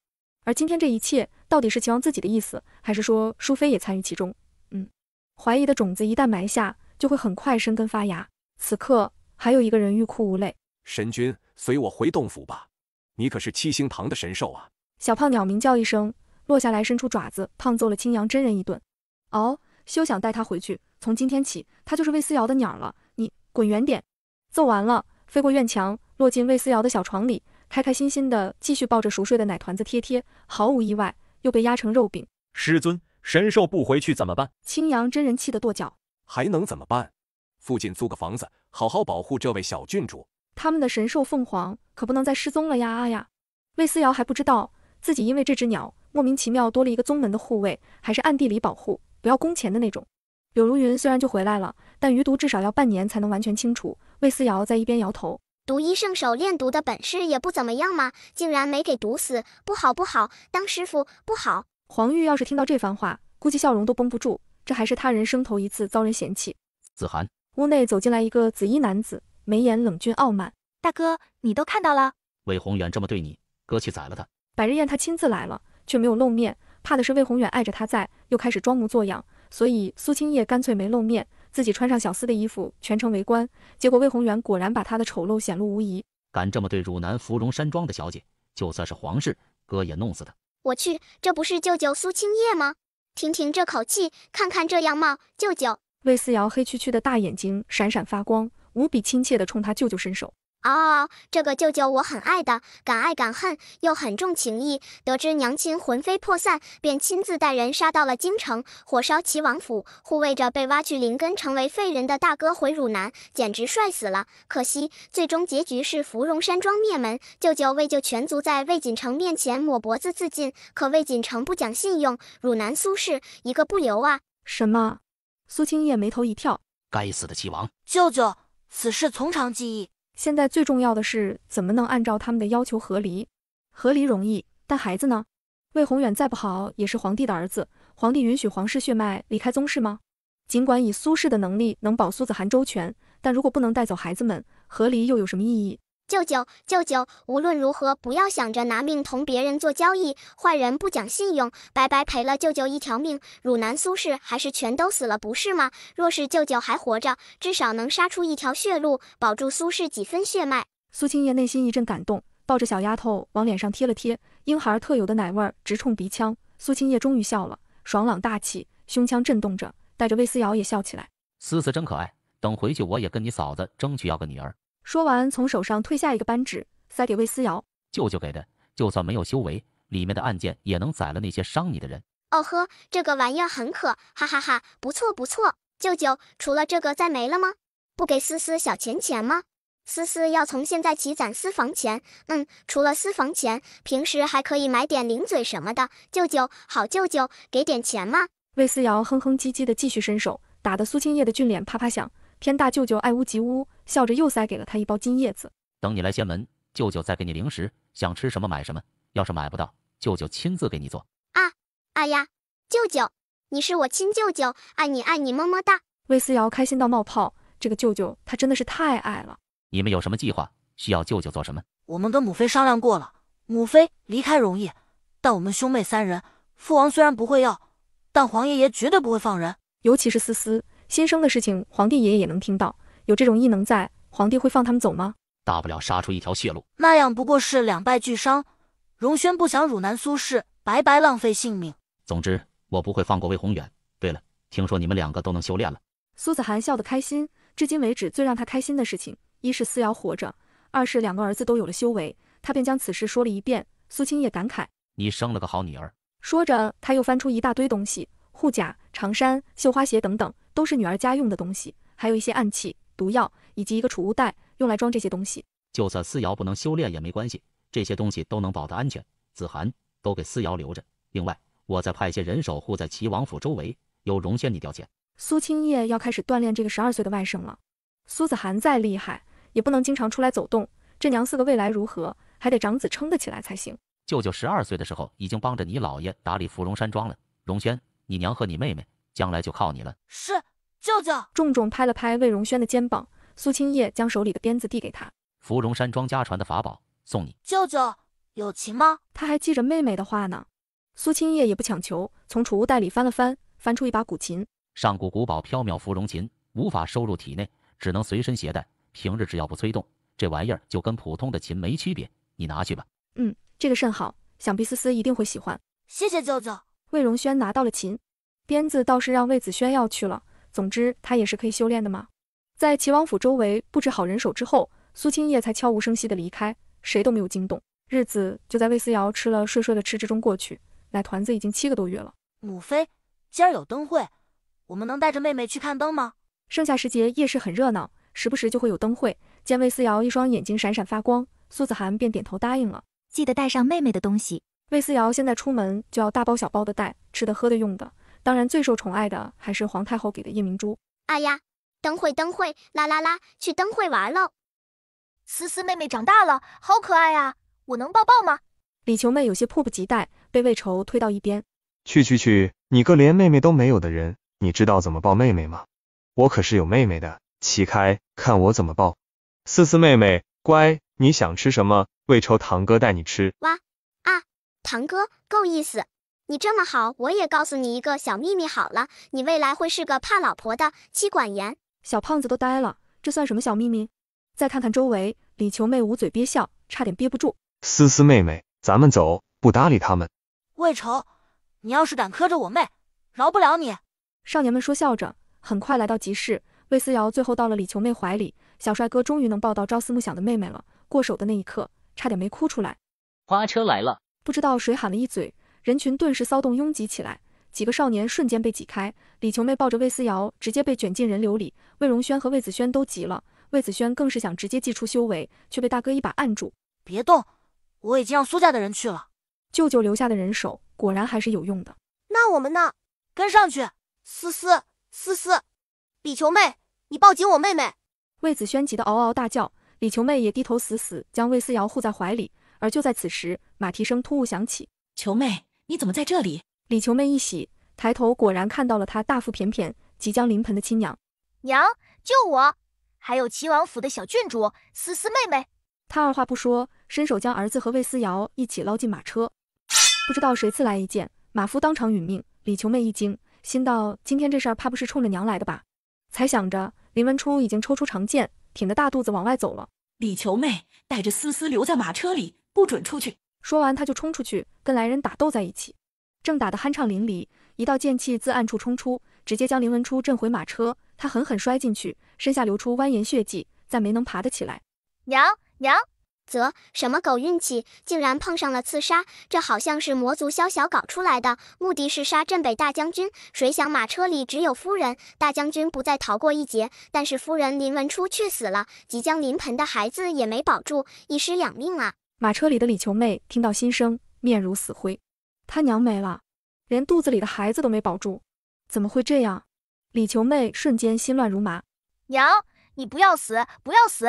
Speaker 2: 而今天这一切到底是齐王自己的意思，还是说淑妃也参与其中？嗯，怀疑的种子一旦埋下，就会很快生根发芽。此刻还有一个人欲哭无泪。
Speaker 3: 神君，随我回洞府吧，你可是七星堂的神兽啊！
Speaker 2: 小胖鸟鸣叫一声，落下来，伸出爪子胖揍了青阳真人一顿。哦，休想带他回去，从今天起，他就是魏思瑶的鸟了。你滚远点！揍完了。飞过院墙，落进魏思瑶的小床里，开开心心的继续抱着熟睡的奶团子贴贴，毫无意外，又被压成肉饼。
Speaker 5: 师尊，神兽不回去怎么办？
Speaker 2: 青阳真人气得跺脚，
Speaker 5: 还能怎么办？附近租个房子，
Speaker 3: 好好保护这位小郡主。
Speaker 2: 他们的神兽凤凰可不能再失踪了呀啊呀！魏思瑶还不知道自己因为这只鸟，莫名其妙多了一个宗门的护卫，还是暗地里保护，不要工钱的那种。柳如云虽然就回来了，但余毒至少要半年才能完全清除。魏思瑶在一边摇头，
Speaker 1: 毒医圣手炼毒的本事也不怎么样吗？竟然没给毒死，不好不好，当师傅不好。黄玉要是听到这番话，估
Speaker 2: 计笑容都绷不住。这还是他人生头一次遭人嫌弃。子涵，屋内走进来一个紫衣男子，眉眼冷峻傲慢。大哥，你都看到了，
Speaker 4: 魏宏远这么对你，哥去宰了他。
Speaker 2: 百日宴他亲自来了，却没有露面，怕的是魏宏远碍着他在，又开始装模作样，所以苏青叶干脆没露面。自己穿上小厮的衣服，全程围观。
Speaker 1: 结果魏宏元果然把他的丑陋显露无遗。
Speaker 4: 敢这么对汝南芙蓉山庄的小姐，就算是皇室，哥也弄死他。
Speaker 1: 我去，这不是舅舅苏青叶吗？听听这口气，看看这样貌，舅舅魏思瑶黑黢黢的大眼睛闪闪发光，
Speaker 2: 无比亲切地冲他舅舅伸手。
Speaker 1: 嗷嗷嗷！这个舅舅我很爱的，敢爱敢恨，又很重情义。得知娘亲魂飞魄散，便亲自带人杀到了京城，火烧齐王府，护卫着被挖去灵根成为废人的大哥回汝南，简直帅死了。可惜最终结局是芙蓉山庄灭门，舅舅为救全族，在魏锦城面前抹脖子自尽。可魏锦城不讲信用，汝南苏氏一个不留啊！什么？苏青叶眉头一跳，
Speaker 4: 该死的齐王！
Speaker 1: 舅舅，
Speaker 2: 此事从长计议。现在最重要的是怎么能按照他们的要求和离？和离容易，但孩子呢？魏宏远再不好，也是皇帝的儿子。皇帝允许皇室血脉离开宗室吗？尽管以苏氏的能力能保苏子涵周全，但如果不能带走孩子们，和离又有什么意义？
Speaker 1: 舅舅，舅舅，无论如何不要想着拿命同别人做交易。坏人不讲信用，白白赔了舅舅一条命。汝南苏氏还是全都死了，不是吗？若是舅舅还活着，至少能杀出一条血路，保住苏氏几分血脉。
Speaker 2: 苏青叶内心一阵感动，抱着小丫头往脸上贴了贴，婴孩特有的奶味直冲鼻腔。苏青叶终于笑了，爽朗大气，胸腔震动着，带着魏思瑶也笑起来。
Speaker 4: 思思真可爱，等回去我也跟你嫂子争取要个女儿。
Speaker 2: 说完，从手上退下一个扳指，塞给魏思瑶。
Speaker 4: 舅舅给的，就算没有修为，里面的暗件也能宰了那些伤你的人。
Speaker 1: 哦呵，这个玩意儿很可，哈哈哈，不错不错。舅舅，除了这个再没了吗？不给思思小钱钱吗？思思要从现在起攒私房钱。嗯，除了私房钱，平时还可以买点零嘴什么的。舅舅，好舅舅，给点钱吗？魏思瑶哼哼唧唧的继续伸手，打得苏青叶的俊脸啪啪响。天大舅舅爱屋及
Speaker 2: 乌，笑着又塞给了他一包金叶子。
Speaker 4: 等你来仙门，舅舅再给你零食，想吃什么买什么。要是买不到，舅舅亲自给你做。啊
Speaker 1: 啊呀！舅舅，你是我亲舅舅，爱你爱你么么哒！魏思瑶开心到冒泡，这个舅舅他真
Speaker 2: 的是太爱了。
Speaker 4: 你们有什么计划？需要舅舅做什么？
Speaker 2: 我们跟母妃商量过了，母妃离开容易，但我们兄妹三人，父王虽然不会要，但皇爷爷绝对不会放人，尤其是思思。新生的事情，皇帝爷爷也能听到。有这种异能在，皇帝会放他们走吗？
Speaker 4: 大不了杀出一条血路，
Speaker 2: 那样不过是两败俱伤。荣轩不想辱南苏氏白白浪费性命。
Speaker 4: 总之，我不会放过魏宏远。对了，听说你们两个都能修炼了。
Speaker 2: 苏子涵笑得开心，至今为止最让他开心的事情，一是思瑶活着，二是两个儿子都有了修为。他便将此事说了一遍。苏青叶感慨：
Speaker 4: 你生了个好女儿。
Speaker 2: 说着，他又翻出一大堆东西，护甲、长衫、绣花鞋等等。都是女儿家用的东西，还有一些暗器、毒药，以及一个储物袋，用来装这些东西。
Speaker 4: 就算思瑶不能修炼也没关系，这些东西都能保她安全。子涵，都给思瑶留着。另外，我再派些人手护在齐王府周围，由荣轩你调遣。
Speaker 2: 苏青叶要开始锻炼这个十二岁的外甥了。苏子涵再厉害，也不能经常出来走动。这娘四个未来如何，还得长子撑得起来才行。
Speaker 4: 舅舅十二岁的时候，已经帮着你姥爷打理芙蓉山庄了。荣轩，你娘和你妹妹。将来就靠你了，
Speaker 2: 是舅舅。重重拍了拍魏荣轩的肩膀，苏青叶将手里的鞭子递给他，
Speaker 4: 芙蓉山庄家传的法宝送你。
Speaker 2: 舅舅有琴吗？他还记着妹妹的话呢。苏青叶也不强求，从储物袋里翻了翻，翻出一把古琴。
Speaker 4: 上古古宝飘渺芙蓉琴，无法收入体内，只能随身携带。平日只要不催动，这玩意儿就跟普通的琴没区别。你拿去吧。
Speaker 2: 嗯，这个甚好，想必思思一定会喜欢。
Speaker 1: 谢谢舅舅。
Speaker 2: 魏荣轩拿到了琴。鞭子倒是让魏子轩要去了。总之，他也是可以修炼的嘛。在齐王府周围布置好人手之后，苏青叶才悄无声息的离开，谁都没有惊动。日子就在魏思瑶吃了睡睡了吃之中过去。奶团子已经七个多月了。母妃，今儿有灯会，我们能带着妹妹去看灯吗？盛夏时节夜市很热闹，时不时就会有灯会。见魏思瑶一双眼睛闪闪发光，苏子涵便点头答应了。记得带上妹妹的东西。魏思瑶现在出门就要大包小包的带，吃的、喝的、用的。当然，最受宠爱的还是皇太后给的夜明珠。
Speaker 1: 哎呀，灯会灯会啦啦啦，去灯会玩喽！思思妹妹长大了，好可爱呀，我能抱抱吗？
Speaker 2: 李球妹有些迫不及待，被魏愁推到一边。
Speaker 3: 去去去，你个连妹妹都没有的人，你知道怎么抱妹妹吗？我可是有妹妹的，起开，看我怎么抱。思思妹妹乖，你想吃什么？魏愁堂哥带你吃。
Speaker 1: 哇啊，堂哥够意思。你这么好，我也告诉你一个小秘密好了。你未来会是个怕老婆的妻管严。小胖子都呆了，这算什么小
Speaker 2: 秘密？再看看周围，李球妹捂嘴憋笑，差点憋不住。
Speaker 3: 思思妹妹，咱们走，不搭理他们。
Speaker 2: 魏愁，你要是敢磕着我妹，饶不了你。少年们说笑着，很快来到集市。魏思瑶最后到了李球妹怀里，小帅哥终于能抱到朝思暮想的妹妹了。过手的那一刻，差点没哭出来。
Speaker 4: 花车来了，
Speaker 2: 不知道谁喊了一嘴。人群顿时骚动拥挤起来，几个少年瞬间被挤开。李球妹抱着魏思瑶，直接被卷进人流里。魏荣轩和魏子轩都急了，魏子轩更是想直接祭出修为，却被大哥一把按住。别动，我已经让苏家的人去了。舅舅留下的人手果然还是有用的。那我们呢？跟上去。思思，思思，李球妹，你抱紧我妹妹。魏子轩急得嗷嗷大叫，李球妹也低头死死将魏思瑶护在怀里。而就在此时，马蹄声突兀响起，球妹。你怎么在这里？李球妹一喜，抬头果然看到了她大腹便便、即将临盆的亲娘。
Speaker 1: 娘，救我！还有齐
Speaker 2: 王府的小郡主思思妹妹。她二话不说，伸手将儿子和魏思瑶一起捞进马车。不知道谁刺来一剑，马夫当场殒命。李球妹一惊，心道：今天这事儿怕不是冲着娘来的吧？才想着，林文初已经抽出长剑，挺着大肚子往外走了。李球妹带着思思留在马车里，不准出去。说完，他就冲出去，跟来人打斗在一起，正打得酣畅淋漓，一道剑气自暗处冲出，直接将林文初震回马车，他狠狠摔进去，身下流出蜿蜒血迹，再没能爬得起来。
Speaker 1: 娘，娘，啧，什么狗运气，竟然碰上了刺杀，这好像是魔族萧小搞出来的，目的是杀镇北大将军。谁想马车里只有夫人，大将军不再逃过一劫，但是夫人林文初却死了，即将临盆的孩子也没保住，一尸两命啊。
Speaker 2: 马车里的李求妹听到心声，面如死灰。她娘没了，连肚子里的孩子都没保住，怎么会这样？李求妹瞬间心乱如麻。
Speaker 1: 娘，你不要死，不要死！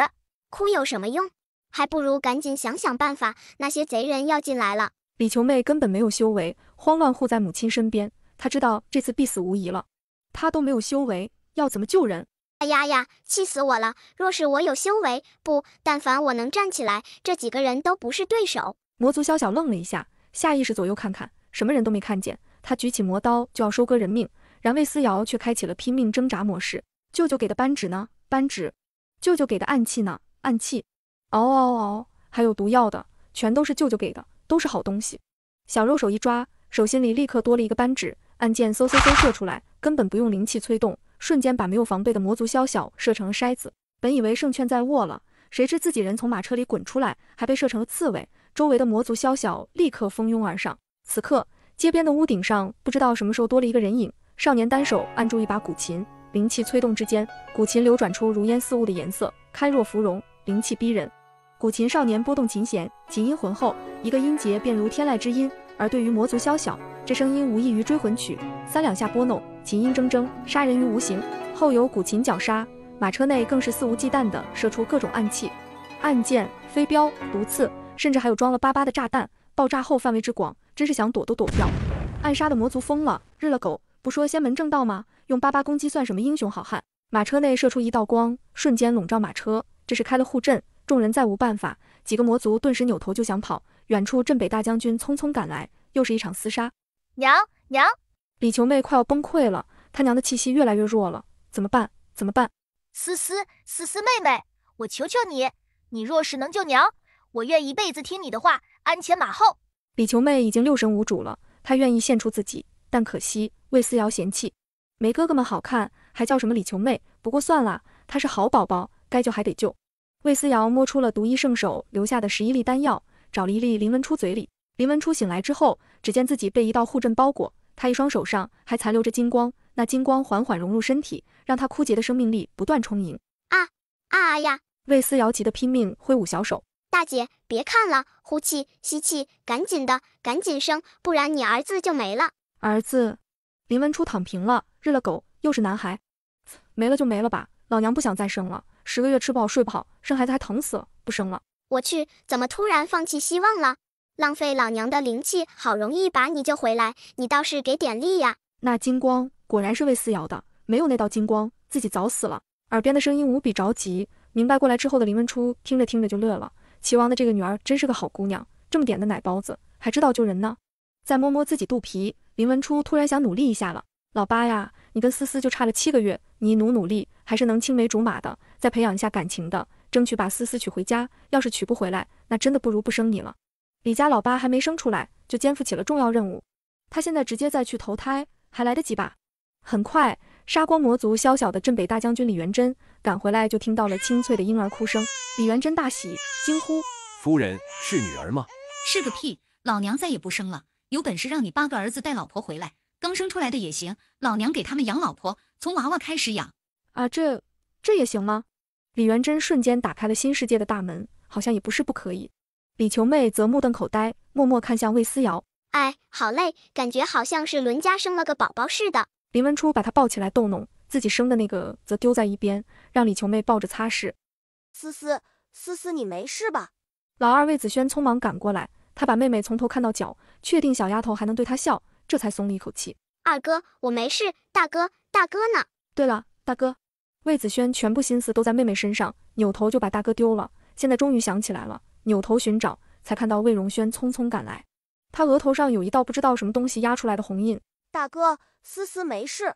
Speaker 1: 哭有什么用？还不如赶紧想想办法。那些贼人要进来了。
Speaker 2: 李求妹根本没有修为，慌乱护在母亲身边。她知道这次必死无疑了。她都没有修为，要怎么救人？
Speaker 1: 哎呀呀！气死我了！若是我有修为，不但凡我能站起来，这几个人都不是对手。
Speaker 2: 魔族小小愣了一下，下意识左右看看，什么人都没看见。他举起魔刀就要收割人命，然魏思瑶却开启了拼命挣扎模式。舅舅给的扳指呢？扳指。舅舅给的暗器呢？暗器。嗷嗷嗷！还有毒药的，全都是舅舅给的，都是好东西。小肉手一抓，手心里立刻多了一个扳指，按键嗖嗖嗖射出来，根本不用灵气催动。瞬间把没有防备的魔族宵小射成了筛子，本以为胜券在握了，谁知自己人从马车里滚出来，还被射成了刺猬。周围的魔族宵小立刻蜂拥而上。此刻街边的屋顶上，不知道什么时候多了一个人影。少年单手按住一把古琴，灵气催动之间，古琴流转出如烟似雾的颜色，开若芙蓉，灵气逼人。古琴少年拨动琴弦，琴音浑厚，一个音节便如天籁之音。而对于魔族宵小，这声音无异于追魂曲，三两下拨弄，琴音铮铮，杀人于无形。后有古琴绞杀，马车内更是肆无忌惮的射出各种暗器，暗箭、飞镖、毒刺，甚至还有装了巴巴的炸弹，爆炸后范围之广，真是想躲都躲不掉。暗杀的魔族疯了，日了狗！不说仙门正道吗？用巴巴攻击算什么英雄好汉？马车内射出一道光，瞬间笼罩马车，这是开了护阵，众人再无办法。几个魔族顿时扭头就想跑，远处镇北大将军匆匆赶来，又是一场厮杀。
Speaker 1: 娘娘，
Speaker 2: 李球妹快要崩溃了，她娘的气息越来越弱了，怎么办？怎么办？
Speaker 1: 思思，思思妹妹，
Speaker 2: 我求求你，你若是能救娘，我愿一辈子听你的话，鞍前马后。李球妹已经六神无主了，她愿意献出自己，但可惜魏思瑶嫌弃，没哥哥们好看，还叫什么李球妹？不过算了，她是好宝宝，该救还得救。魏思瑶摸出了独医圣手留下的十一粒丹药，找了一粒林文初嘴里。林文初醒来之后，只见自己被一道护阵包裹，他一双手上还残留着金光，那金光缓缓融入身体，让他枯竭的生命力不断充盈。啊啊呀！魏思瑶急得拼命挥舞小手：“
Speaker 1: 大姐，别看了，呼气，吸气，赶紧的，赶紧生，不然你儿子就没了。”
Speaker 2: 儿子，林文初躺平了，日了狗，又是男孩，没了就没了吧，老娘不想再生了。十个月吃不好睡不好，生孩子还疼死了，不生了。
Speaker 1: 我去，怎么突然放弃希望了？浪费老娘的灵气，好容易把你救回来，你倒是给点力呀！那金光果然是魏思瑶的，没有那道金光，自己早死了。耳边的声音无比着急，
Speaker 2: 明白过来之后的林文初听着听着就乐了。齐王的这个女儿真是个好姑娘，这么点的奶包子还知道救人呢。再摸摸自己肚皮，林文初突然想努力一下了。老八呀，你跟思思就差了七个月，你努努力还是能青梅竹马的。再培养一下感情的，争取把思思娶回家。要是娶不回来，那真的不如不生你了。李家老八还没生出来，就肩负起了重要任务。他现在直接再去投胎，还来得及吧？很快，杀光魔族宵小的镇北大将军李元贞赶回来，就听到了清脆的婴儿哭声。李元贞大喜，惊呼：“
Speaker 3: 夫人是女儿吗？”“
Speaker 1: 是个屁！
Speaker 2: 老娘再也不生了。有本事让你八个儿子带老婆回来，刚生出来的也行。老娘给他们养老婆，从娃娃开始养。啊，这这也行吗？”李元珍瞬间打开了新世界的大门，好像也不是不可以。李球妹则目瞪口呆，默默看向魏思瑶。哎，好累，感觉好像是伦家生了个宝宝似的。林文初把她抱起来逗弄，自己生的那个则丢在一边，让李球妹抱着擦拭。
Speaker 1: 思思，思思，你没事吧？
Speaker 2: 老二魏子轩匆忙赶过来，他把妹妹从头看到脚，确定小丫头还能对他笑，这才松了一口气。
Speaker 1: 二哥，我没事。
Speaker 2: 大哥，大哥呢？对了，大哥。魏子轩全部心思都在妹妹身上，扭头就把大哥丢了。现在终于想起来了，扭头寻找，才看到魏荣轩匆匆赶来。他额头上有一道不知道什么东西压出来的红印。大哥，思思没事，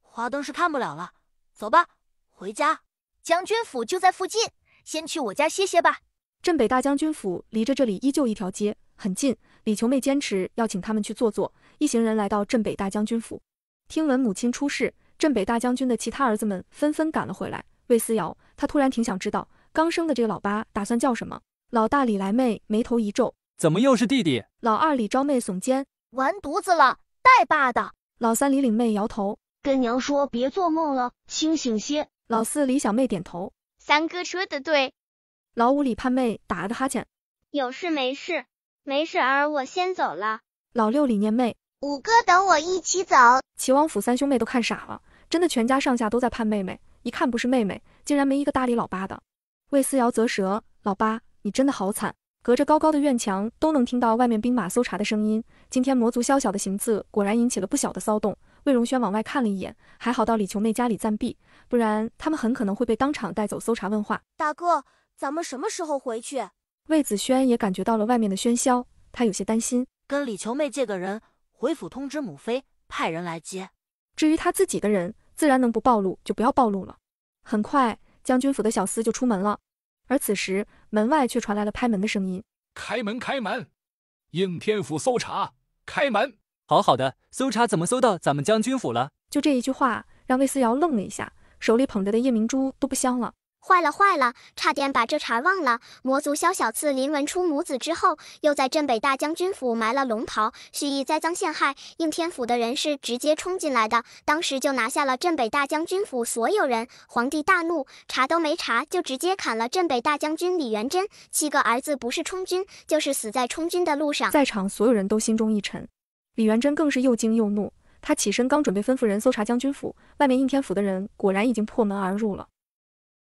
Speaker 2: 花灯是看不了了，走吧，回家。将军府就在附近，先去我家歇歇吧。镇北大将军府离着这里依旧一条街，很近。李球妹坚持要请他们去坐坐。一行人来到镇北大将军府，听闻母亲出事。镇北大将军的其他儿子们纷纷赶了回来。魏思瑶，他突然挺想知道，刚生的这个老八打算叫什么？老大李来妹眉头一皱，
Speaker 5: 怎么又是弟弟？
Speaker 2: 老二李昭妹耸肩，完犊子了，带爸的。老三李领妹摇头，跟娘说别做梦了，清醒些。老四李小妹点头，三哥说的对。老五李盼妹打了个哈欠，
Speaker 1: 有事没事，没事儿，我先走了。
Speaker 2: 老六李念妹，五哥等我一起走。齐王府三兄妹都看傻了。真的，全家上下都在盼妹妹。一看不是妹妹，竟然没一个搭理老八的。魏思瑶则舌：“老八，你真的好惨！隔着高高的院墙，都能听到外面兵马搜查的声音。今天魔族小小的行刺，果然引起了不小的骚动。”魏荣轩往外看了一眼，还好到李球妹家里暂避，不然他们很可能会被当场带走搜查问话。大哥，咱们什么时候回去？魏子轩也感觉到了外面的喧嚣，他有些担心，跟李球妹借个人回府，通知母妃，派人来接。至于他自己的人，自然能不暴露就不要暴露了。很快，将军府的小厮就出门了，而此时门外却传来了拍门的声音：“
Speaker 3: 开门，开门！应天府搜查，开门！好好的搜查，怎么搜到咱们将军府了？”
Speaker 2: 就这一句话，让魏思瑶愣了一下，手里捧着的夜明珠都不香了。
Speaker 1: 坏了，坏了！差点把这茬忘了。魔族萧小刺临闻出母子之后，又在镇北大将军府埋了龙袍，蓄意栽赃陷害。应天府的人是直接冲进来的，当时就拿下了镇北大将军府所有人。皇帝大怒，查都没查，就直接砍了镇北大将军李元贞。七个儿子不是充军，就是死在充军的路上。在场
Speaker 2: 所有人都心中一沉，李元贞更是又惊又怒。他起身刚准备吩咐人搜查将军府，外面应天府的人果然已经破门而入了。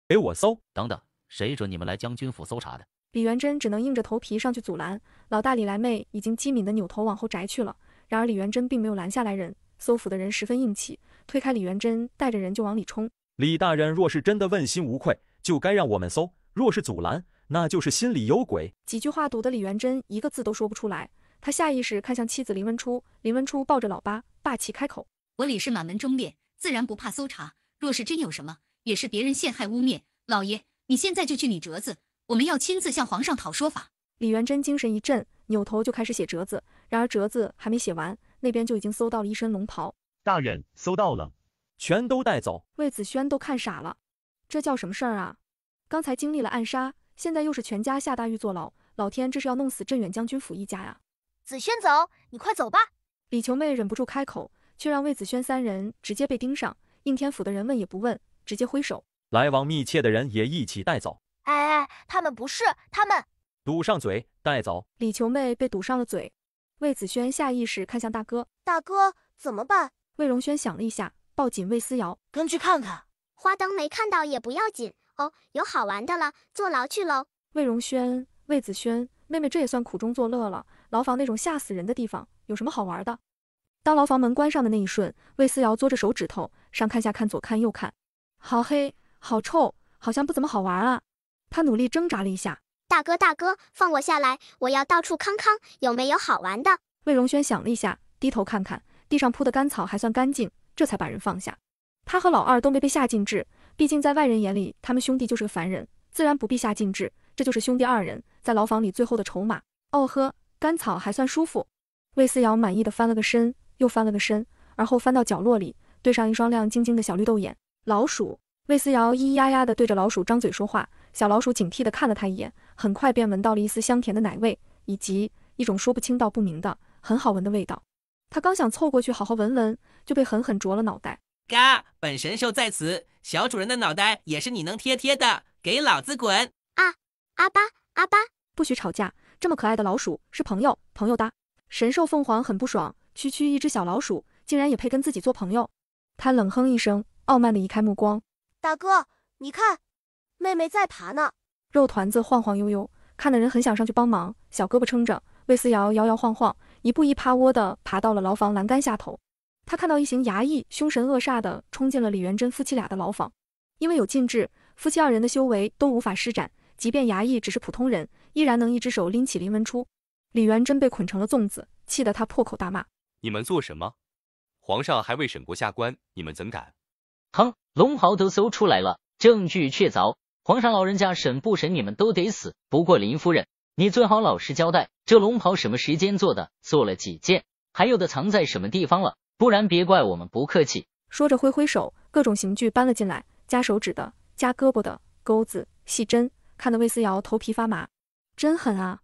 Speaker 4: 给我搜！等等，谁准你们来将军府搜查的？
Speaker 2: 李元贞只能硬着头皮上去阻拦。老大李来妹已经机敏的扭头往后宅去了。然而李元贞并没有拦下来人，搜府的人十分硬气，推开李元贞，带着人就往里冲。
Speaker 5: 李大人若是真的问心无愧，就该让我们搜；若是阻拦，那就是心里有鬼。
Speaker 2: 几句话堵得李元贞一个字都说不出来。他下意识看向妻子林文初，林文初抱着老八，霸气开口：“我李氏满门忠烈，自然不怕搜查。若是真有什么……”也是别人陷害污蔑，老爷，你现在就去拟折子，我们要亲自向皇上讨说法。李元贞精神一振，扭头就开始写折子。然而折子还没写完，那边就已经搜到了一身龙袍。
Speaker 5: 大人搜到了，全都带走。
Speaker 2: 魏子轩都看傻了，这叫什么事儿啊？刚才经历了暗杀，现在又是全家下大狱坐牢，老天这是要弄死镇远将军府一家呀！子轩走，你快走吧。李球妹忍不住开口，却让魏子轩三人直接被盯上。应天府的人问也不问。直接挥手，
Speaker 5: 来往密切的人也一起带走。
Speaker 2: 哎哎，他们不是他们，
Speaker 5: 堵上嘴带走。
Speaker 2: 李球妹被堵上了嘴。魏子轩下意识看向大哥，大哥怎么办？魏荣轩想了一下，抱紧魏思瑶，
Speaker 1: 跟去看看。花灯没看到也不要紧哦，有好玩的了，坐牢去喽。魏荣轩，魏子轩，妹妹这也算苦中作乐了。
Speaker 2: 牢房那种吓死人的地方有什么好玩的？当牢房门关上的那一瞬，魏思瑶嘬着手指头，上看下看，左看右看。好黑，好臭，好像不怎么好玩啊！他努力挣扎了一下，大哥大哥，放我下来，我要到处康康，有没有好玩的？魏荣轩想了一下，低头看看地上铺的干草还算干净，这才把人放下。他和老二都没被下禁制，毕竟在外人眼里，他们兄弟就是个凡人，自然不必下禁制。这就是兄弟二人在牢房里最后的筹码。哦呵，干草还算舒服。魏思瑶满意的翻了个身，又翻了个身，而后翻到角落里，对上一双亮晶晶的小绿豆眼。老鼠魏思瑶咿咿呀呀地对着老鼠张嘴说话，小老鼠警惕地看了他一眼，很快便闻到了一丝香甜的奶味，以及一种说不清道不明的很好闻的味道。它刚想凑过去好好闻闻，就被狠狠啄了脑袋。
Speaker 4: 嘎！本神兽在此，小主人的脑袋也是你能贴贴的？给老子滚！啊！阿巴
Speaker 2: 阿巴，不许吵架！这么可爱的老鼠是朋友，朋友哒。神兽凤凰很不爽，区区一只小老鼠竟然也配跟自己做朋友？他冷哼一声。傲慢的移开目光，大哥，你看，妹妹在爬呢。肉团子晃晃悠悠，看的人很想上去帮忙。小胳膊撑着，魏思瑶摇摇晃晃，一步一趴窝地爬到了牢房栏杆下头。他看到一行衙役凶神恶煞地冲进了李元贞夫妻俩的牢房，因为有禁制，夫妻二人的修为都无法施展，即便衙役只是普通人，依然能一只手拎起林文初。李元贞被捆成了粽子，气得他破口大骂：“
Speaker 5: 你们做什么？皇上还未审过下官，
Speaker 4: 你们怎敢？”哼，龙袍都搜出来了，证据确凿，皇上老人家审不审你们都得死。不过林夫人，你最好老实交代，这龙袍什么时间做的，做了几件，还有的藏在什么地方了，不然别怪我们不客气。
Speaker 2: 说着挥挥手，各种刑具搬了进来，夹手指的，夹胳膊的，钩子、细针，看得魏思瑶头皮发麻，真狠啊！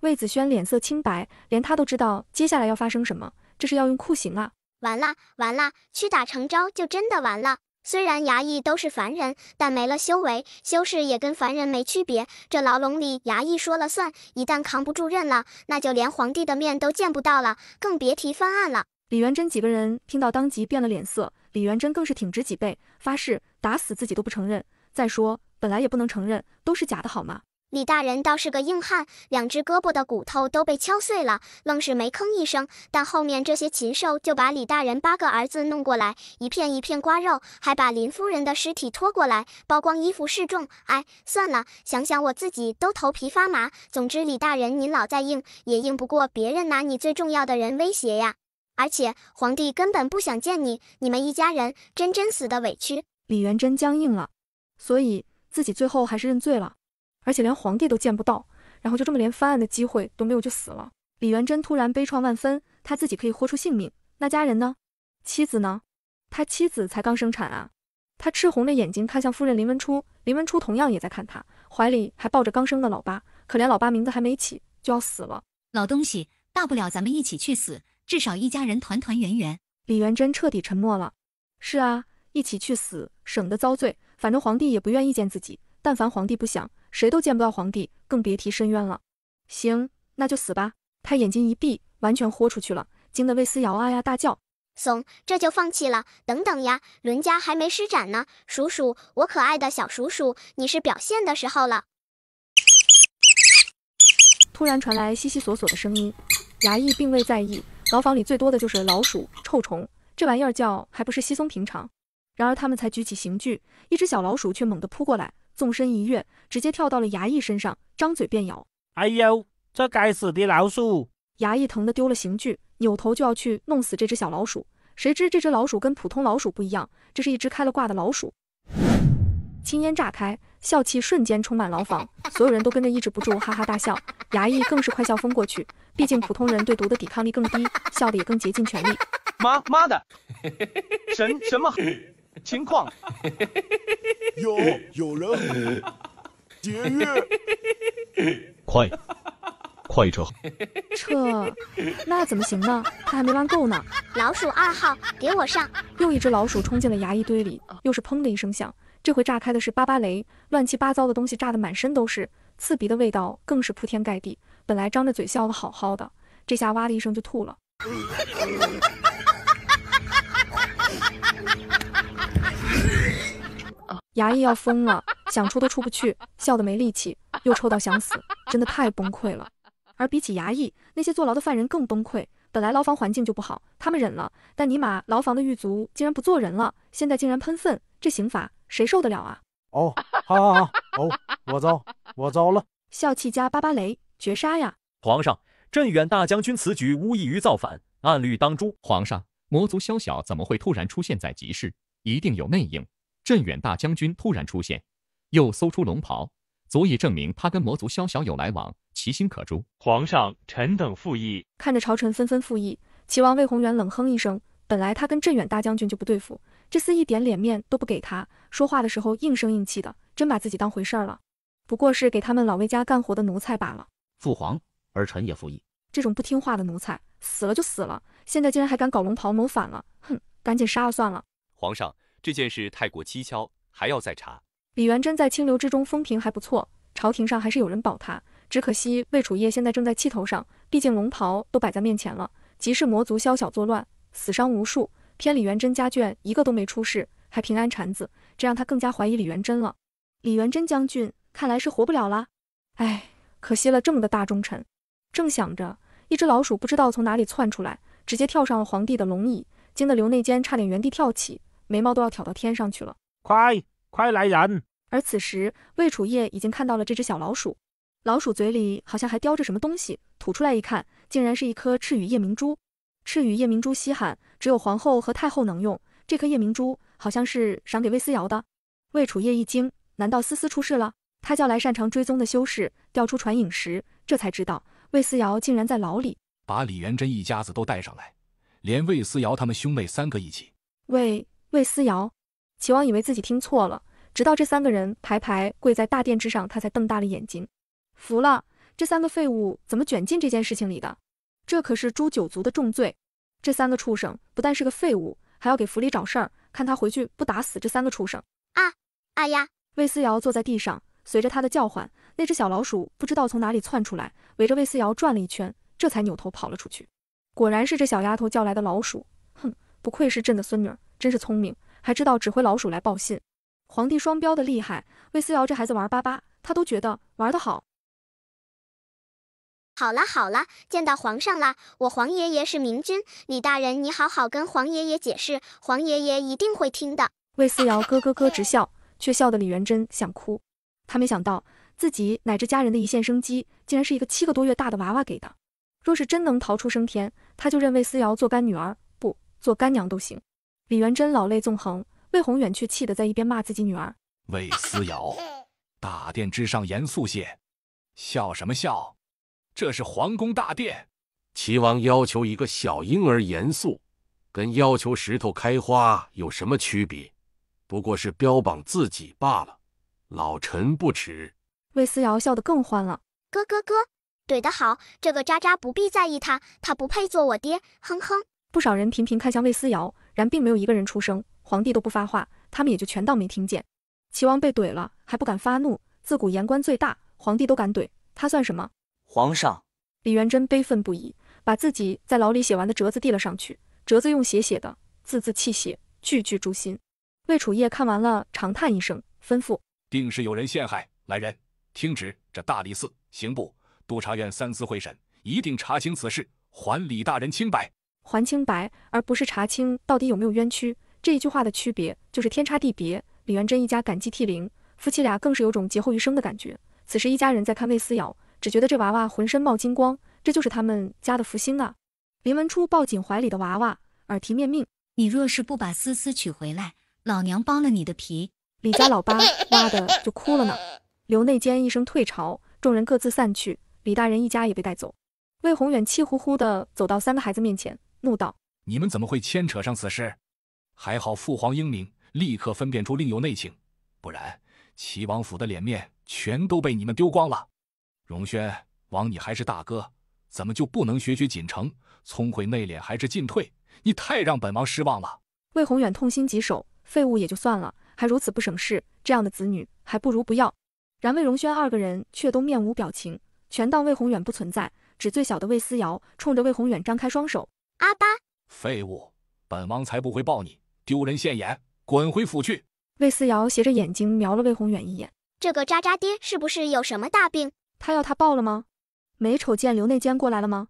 Speaker 2: 魏子轩脸色清白，连他都知道接下来要发生什么，这是要用酷刑啊！
Speaker 1: 完了完了，屈打成招就真的完了。虽然衙役都是凡人，但没了修为，修士也跟凡人没区别。这牢笼里，衙役说了算。一旦扛不住认了，那就连皇帝的面都见不到了，更别提翻案了。李元贞几个人听到，当即变了脸色。
Speaker 2: 李元贞更是挺直脊背，发誓打死自己都不承认。再说，本来也不能承认，都是假的，好吗？
Speaker 1: 李大人倒是个硬汉，两只胳膊的骨头都被敲碎了，愣是没吭一声。但后面这些禽兽就把李大人八个儿子弄过来，一片一片刮肉，还把林夫人的尸体拖过来，剥光衣服示众。哎，算了，想想我自己都头皮发麻。总之，李大人您老再硬，也硬不过别人拿你最重要的人威胁呀。而且皇帝根本不想见你，你们一家人真真死的委屈。
Speaker 2: 李元贞僵硬了，所以自己最后还是认罪了。而且连皇帝都见不到，然后就这么连翻案的机会都没有就死了。李元贞突然悲怆万分，他自己可以豁出性命，那家人呢？妻子呢？他妻子才刚生产啊！他赤红着眼睛看向夫人林文初，林文初同样也在看他，怀里还抱着刚生的老八，可怜老八名字还没起就要死了。老东西，大不了咱们一起去死，至少一家人团团圆圆。李元贞彻底沉默了。是啊，一起去死，省得遭罪。反正皇帝也不愿意见自己，但凡皇帝不想。谁都见不到皇帝，更别提深渊了。行，那就死吧！他眼睛
Speaker 1: 一闭，完全豁出去了，惊得魏思瑶啊呀大叫：“怂，这就放弃了！等等呀，伦家还没施展呢，鼠鼠，我可爱的小鼠鼠，你是表现的时候了！”
Speaker 2: 突然传来悉悉索索的声音，衙役并未在意，牢房里最多的就是老鼠、臭虫，这玩意儿叫还不是稀松平常。然而他们才举起刑具，一只小老鼠却猛地扑过来。纵身一跃，直接跳到了衙役身上，张嘴便咬。
Speaker 5: 哎呦！这该死的老鼠！
Speaker 2: 衙役疼得丢了刑具，扭头就要去弄死这只小老鼠。谁知这只老鼠跟普通老鼠不一样，这是一只开了挂的老鼠。青烟炸开，笑气瞬间充满牢房，所有人都跟着抑制不住哈哈大笑。衙役更是快笑疯过去，毕竟普通人对毒的抵抗力更低，笑得也更竭尽全力。妈，
Speaker 5: 妈的，(laughs) 神
Speaker 3: 什么？(laughs) 情况 (laughs) 有有人节约，快快撤！撤，
Speaker 2: 那怎么行呢？他还没玩够呢。老鼠二号，给我上！又一只老鼠冲进了牙医堆里，又是砰的一声响，这回炸开的是巴巴雷，乱七八糟的东西炸得满身都是，刺鼻的味道更是铺天盖地。本来张着嘴笑的好好的，这下哇的一声就吐了。
Speaker 4: (laughs)
Speaker 2: 衙役要疯了，想出都出不去，笑得没力气，又臭到想死，真的太崩溃了。而比起衙役，那些坐牢的犯人更崩溃。本来牢房环境就不好，他们忍了，但尼玛牢房的狱卒竟然不做人了，现在竟然喷粪，这刑罚谁受得了啊？
Speaker 5: 哦，好好好，哦，我遭，我遭了，
Speaker 2: 笑气加巴巴雷绝杀呀！
Speaker 5: 皇上，镇远大将军此举无异于造反，按律当诛。皇上，魔族宵小怎么会突然出现在集市？一定有内应。镇远大将军突然出现，又搜出龙袍，足以证明他跟魔族萧小有来往，其心可诛。皇上，臣等附议。
Speaker 2: 看着朝臣纷纷附议，齐王魏宏远冷哼一声。本来他跟镇远大将军就不对付，这厮一点脸面都不给他。说话的时候硬声硬气的，真把自己当回事儿了。不过是给他们老魏家干活的奴才罢了。
Speaker 4: 父皇，儿臣也附议。
Speaker 2: 这种不听话的奴才，死了就死了，现在竟然还敢搞龙袍谋反了，哼，赶紧杀了算了。
Speaker 5: 皇上。这件事太过蹊跷，还要再查。
Speaker 2: 李元贞在清流之中风评还不错，朝廷上还是有人保他。只可惜魏楚业现在正在气头上，毕竟龙袍都摆在面前了。即是魔族宵小作乱，死伤无数，偏李元贞家眷一个都没出事，还平安产子，这让他更加怀疑李元贞了。李元贞将军看来是活不了了，哎，可惜了这么的大忠臣。正想着，一只老鼠不知道从哪里窜出来，直接跳上了皇帝的龙椅，惊得刘内奸差点原地跳起。眉毛都要挑到天上去了，快快来人！而此时，魏楚烨已经看到了这只小老鼠，老鼠嘴里好像还叼着什么东西，吐出来一看，竟然是一颗赤羽夜明珠。赤羽夜明珠稀罕，只有皇后和太后能用。这颗夜明珠好像是赏给魏思瑶的。魏楚烨一惊，难道思思出事了？他叫来擅长追踪的修士，调出传影石，这才知道魏思瑶竟然在牢里。
Speaker 3: 把李元贞一家子都带上来，连魏思瑶他们兄妹三个一起。
Speaker 2: 喂。魏思瑶，齐王以为自己听错了，直到这三个人排排跪在大殿之上，他才瞪大了眼睛，服了。这三个废物怎么卷进这件事情里的？这可是诛九族的重罪。这三个畜生不但是个废物，还要给府里找事儿。看他回去不打死这三个畜生！啊，啊呀！魏思瑶坐在地上，随着他的叫唤，那只小老鼠不知道从哪里窜出来，围着魏思瑶转了一圈，这才扭头跑了出去。果然是这小丫头叫来的老鼠。哼，不愧是朕的孙女儿。真是聪明，还知道指挥老鼠来报信。皇帝双标的厉害，魏思瑶这孩子玩巴巴，他都觉得玩得好。
Speaker 1: 好了好了，见到皇上啦！我皇爷爷是明君，李大人你好好跟皇爷爷解释，皇爷爷一定会听的。
Speaker 2: 魏思瑶咯咯咯直笑，却笑得李元贞想哭。他没想到自己乃至家人的一线生机，竟然是一个七个多月大的娃娃给的。若是真能逃出升天，他就认魏思瑶做干女儿，不做干娘都行。李元贞老泪纵横，魏宏远却气得在一边骂自己女儿：“
Speaker 3: 魏思瑶，大殿之上严肃些，笑什么笑？这是皇宫大殿，齐王要求一个小婴儿严肃，跟要求石头开花有什么区别？不过是标榜自己罢了。老臣不耻。”
Speaker 1: 魏思瑶笑得更欢了，咯咯咯，怼得好！这个渣渣不必在意他，他不配做我爹。哼哼。
Speaker 2: 不少人频频看向魏思瑶。然并没有一个人出声，皇帝都不发话，他们也就全当没听见。齐王被怼了，还不敢发怒。自古言官最大，皇帝都敢怼，他算什么？皇上，李元贞悲愤不已，把自己在牢里写完的折子递了上去。折子用血写的，字字泣血，句句诛心。魏楚业看完了，长叹一声，吩咐：“
Speaker 3: 定是有人陷害。来人，听旨，这大理寺、刑部、督察院三司会审，一定查清此事，还李大人清白。”
Speaker 2: 还清白，而不是查清到底有没有冤屈。这一句话的区别就是天差地别。李元贞一家感激涕零，夫妻俩更是有种劫后余生的感觉。此时，一家人在看魏思瑶，只觉得这娃娃浑身冒金光，这就是他们家的福星啊！林文初抱紧怀里的娃娃，耳提面命：“你若是不把思思娶回来，老娘剥了你的皮！”李家老八哇的就哭了呢。刘内奸一声退朝，众人各自散去，李大人一家也被带走。魏宏远气呼呼地走到三个孩子面前。怒道：“
Speaker 3: 你们怎么会牵扯上此事？还好父皇英明，立刻分辨出另有内情，不然齐王府的脸面全都被你们丢光了。”荣轩，枉你还是大哥，怎么就不能学学锦城，聪慧内敛还是进退？你太让本王失望了。
Speaker 2: 魏宏远痛心疾首，废物也就算了，还如此不省事，这样的子女还不如不要。然魏荣轩二个人却都面无表情，全当魏宏远不存在。只最小的魏思瑶冲着魏宏远张开双手。阿巴，
Speaker 3: 废物！本王才不会抱你，丢人现眼，滚回府去！
Speaker 2: 魏思瑶斜着眼睛瞄了魏宏远一眼，这个渣渣爹是不是有什么大病？他要他抱了吗？没瞅见刘内奸过来了吗？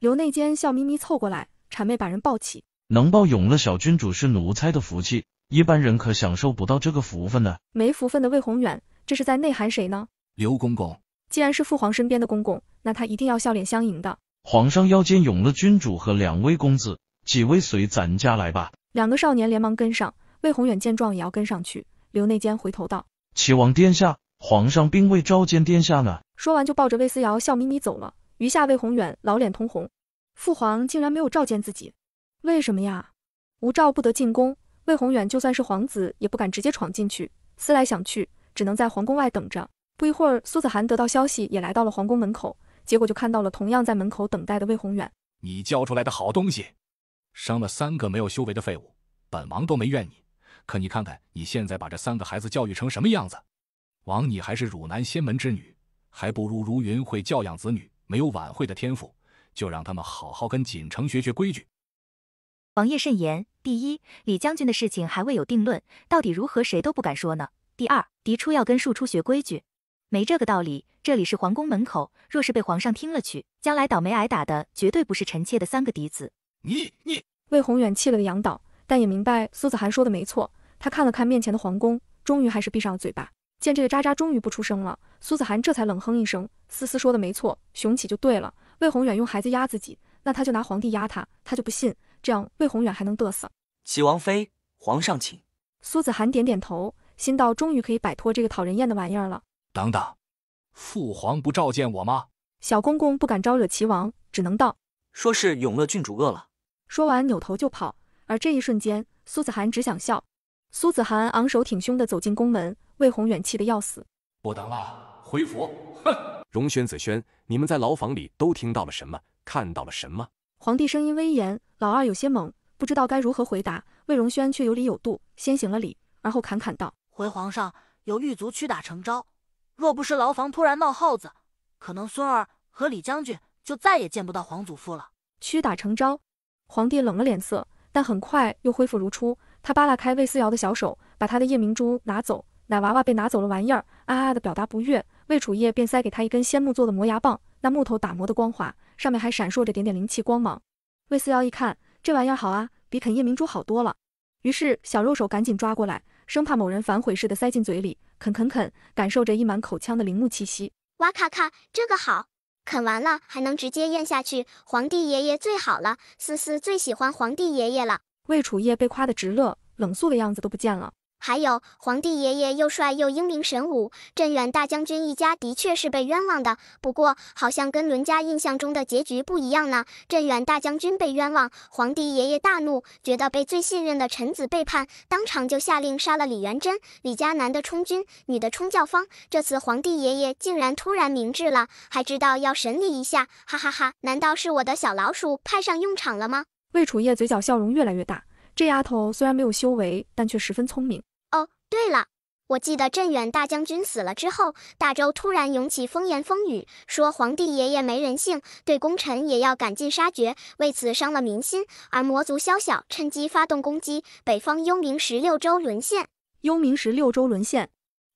Speaker 2: 刘内奸笑眯眯凑过来，谄媚把人抱起。
Speaker 5: 能抱永乐小郡主是奴才的福气，一般人可享受不到这个福分的。
Speaker 2: 没福分的魏宏远，这是在内涵谁呢？
Speaker 3: 刘公公，
Speaker 2: 既然是父皇身边的公公，那他一定要笑脸相迎的。
Speaker 3: 皇上要见永乐君主和两位公子，几位随咱家来吧。
Speaker 2: 两个少年连忙跟上，魏宏远见状也要跟上去。刘内监回头道：“
Speaker 3: 齐王殿下，皇上并未召见殿下呢。”
Speaker 2: 说完就抱着魏思瑶笑眯眯走了。余下魏宏远老脸通红，父皇竟然没有召见自己，为什么呀？无召不得进宫。魏宏远就算是皇子也不敢直接闯进去，思来想去，只能在皇宫外等着。不一会儿，苏子涵得到消息也来到了皇宫门口。结果就看到了同样在门口等待的魏宏远。
Speaker 3: 你教出来的好东西，生了三个没有修为的废物，本王都没怨你。可你看看你现在把这三个孩子教育成什么样子！王，你还是汝南仙门之女，还不如如云会教养子女，没有晚会的天赋，就让他们好好跟锦城学学规矩。王爷慎言。
Speaker 2: 第一，李将军的事情还未有定论，到底如何，谁都不敢说呢。第二，嫡出要跟庶出学规矩。没这个道理，这里是皇宫门口，若是被皇上听了去，将来倒霉挨打的绝对不是臣妾的三个嫡子。你你，魏宏远气了个仰倒，但也明白苏子涵说的没错。他看了看面前的皇宫，终于还是闭上了嘴巴。见这个渣渣终于不出声了，苏子涵这才冷哼一声：“思思说的没错，雄起就对了。”魏宏远用孩子压自己，那他就拿皇帝压他，他就不信这样魏宏远还能得瑟。
Speaker 5: 齐王妃，皇上请。
Speaker 2: 苏子涵点点头，心道终于可以摆脱这个讨人厌的玩意儿了。
Speaker 5: 等等，
Speaker 3: 父皇不召见我吗？
Speaker 2: 小公公不敢招惹齐王，只能道
Speaker 3: 说
Speaker 4: 是永乐郡主饿了。
Speaker 2: 说完扭头就跑。而这一瞬间，苏子涵只想笑。苏子涵昂首挺胸地走进宫门，魏宏远气得要死，
Speaker 4: 不等了，
Speaker 3: 回府。哼，荣轩、子轩，你们在牢房里都听到了什么？看到了什么？
Speaker 2: 皇帝声音威严，老二有些懵，不知道该如何回答。魏荣轩却有理有度，先行了礼，而后侃侃道：“回皇上，
Speaker 4: 有狱卒屈打成招。”若不是
Speaker 2: 牢房突然闹耗子，可能孙儿和李将军就再也见不到皇祖父了。屈打成招，皇帝冷了脸色，但很快又恢复如初。他扒拉开魏思瑶的小手，把他的夜明珠拿走。奶娃娃被拿走了玩意儿，啊啊的表达不悦。魏楚烨便塞给他一根仙木做的磨牙棒，那木头打磨的光滑，上面还闪烁着点点灵气光芒。魏思瑶一看，这玩意儿好啊，比啃夜明珠好多了。于是小肉手赶紧抓过来。生怕某人反悔似的塞进嘴里，啃啃啃，感受着溢满口腔的铃木气息。
Speaker 1: 哇咔咔，这个好，啃完了还能直接咽下去。皇帝爷爷最好了，思思最喜欢皇帝爷爷了。魏楚叶被夸得直乐，冷肃的
Speaker 2: 样子都不见了。
Speaker 1: 还有皇帝爷爷又帅又英明神武，镇远大将军一家的确是被冤枉的。不过好像跟伦家印象中的结局不一样呢。镇远大将军被冤枉，皇帝爷爷大怒，觉得被最信任的臣子背叛，当场就下令杀了李元贞。李家男的充军，女的充教坊。这次皇帝爷爷竟然突然明智了，还知道要审理一下，哈哈哈！难道是我的小老鼠派上用场了吗？
Speaker 2: 魏楚烨嘴角笑容越来越大。这丫头虽然没有修为，但却十分聪明。
Speaker 1: 对了，我记得镇远大将军死了之后，大周突然涌起风言风语，说皇帝爷爷没人性，对功臣也要赶尽杀绝，为此伤了民心。而魔族宵小趁机发动攻击，北方幽冥十六州沦陷。幽冥十六州沦陷，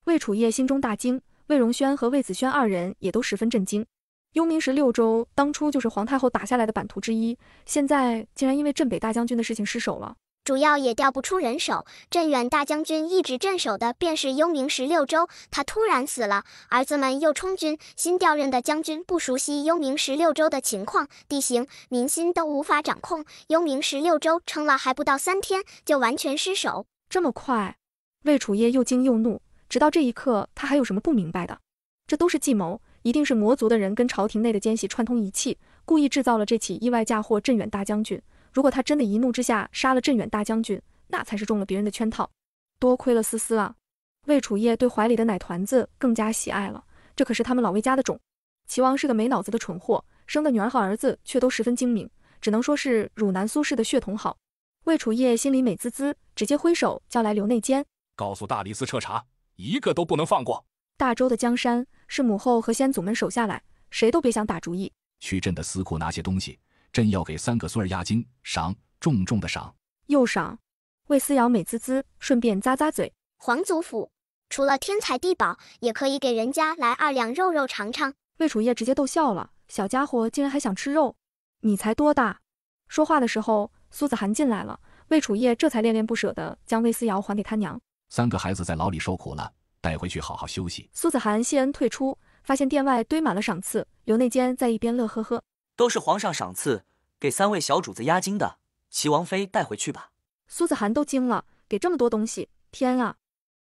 Speaker 1: 魏楚业心中大惊，魏荣轩和
Speaker 2: 魏子轩二人也都十分震惊。幽冥十六州当初就是皇太后打下来的版图之一，现在竟然因为镇北大将军的事情失手了。
Speaker 1: 主要也调不出人手，镇远大将军一直镇守的便是幽冥十六州，他突然死了，儿子们又充军，新调任的将军不熟悉幽冥十六州的情况、地形、民心，都无法掌控。幽冥十六州撑了还不到三天，就完全失守。这么快？魏楚烨又惊又怒，直到这一刻，他还有什么不明白的？
Speaker 2: 这都是计谋，一定是魔族的人跟朝廷内的奸细串通一气，故意制造了这起意外，嫁祸镇远大将军。如果他真的一怒之下杀了镇远大将军，那才是中了别人的圈套。多亏了思思啊！魏楚烨对怀里的奶团子更加喜爱了，这可是他们老魏家的种。齐王是个没脑子的蠢货，生的女儿和儿子却都十分精明，只能说是汝南苏氏的血统好。魏楚烨心里美滋滋，直接挥手叫来刘内奸，
Speaker 3: 告诉大理寺彻查，一个都不能放过。
Speaker 2: 大周的江山是母后和先祖们守下来，谁都别想打主意。
Speaker 3: 去朕的私库拿些东西。朕要给三个孙儿压惊，赏，重重的赏。
Speaker 1: 又赏。魏思瑶美滋滋，顺便咂咂嘴。皇祖府除了天才地宝，也可以给人家来二两肉肉尝尝。魏楚叶直接逗笑了，小家伙竟然还想吃肉，你才多
Speaker 2: 大？说话的时候，苏子涵进来了，魏楚叶这才恋恋不舍地将魏思瑶还给他娘。
Speaker 3: 三个孩子在牢里受苦了，带回去好好休息。
Speaker 2: 苏子涵谢恩退出，发现殿外堆满了赏赐，刘内监在一边乐呵呵。
Speaker 5: 都是皇上赏赐给三位小主子压惊的，齐王妃带回去吧。
Speaker 2: 苏子涵都惊了，给这么多东西，天啊！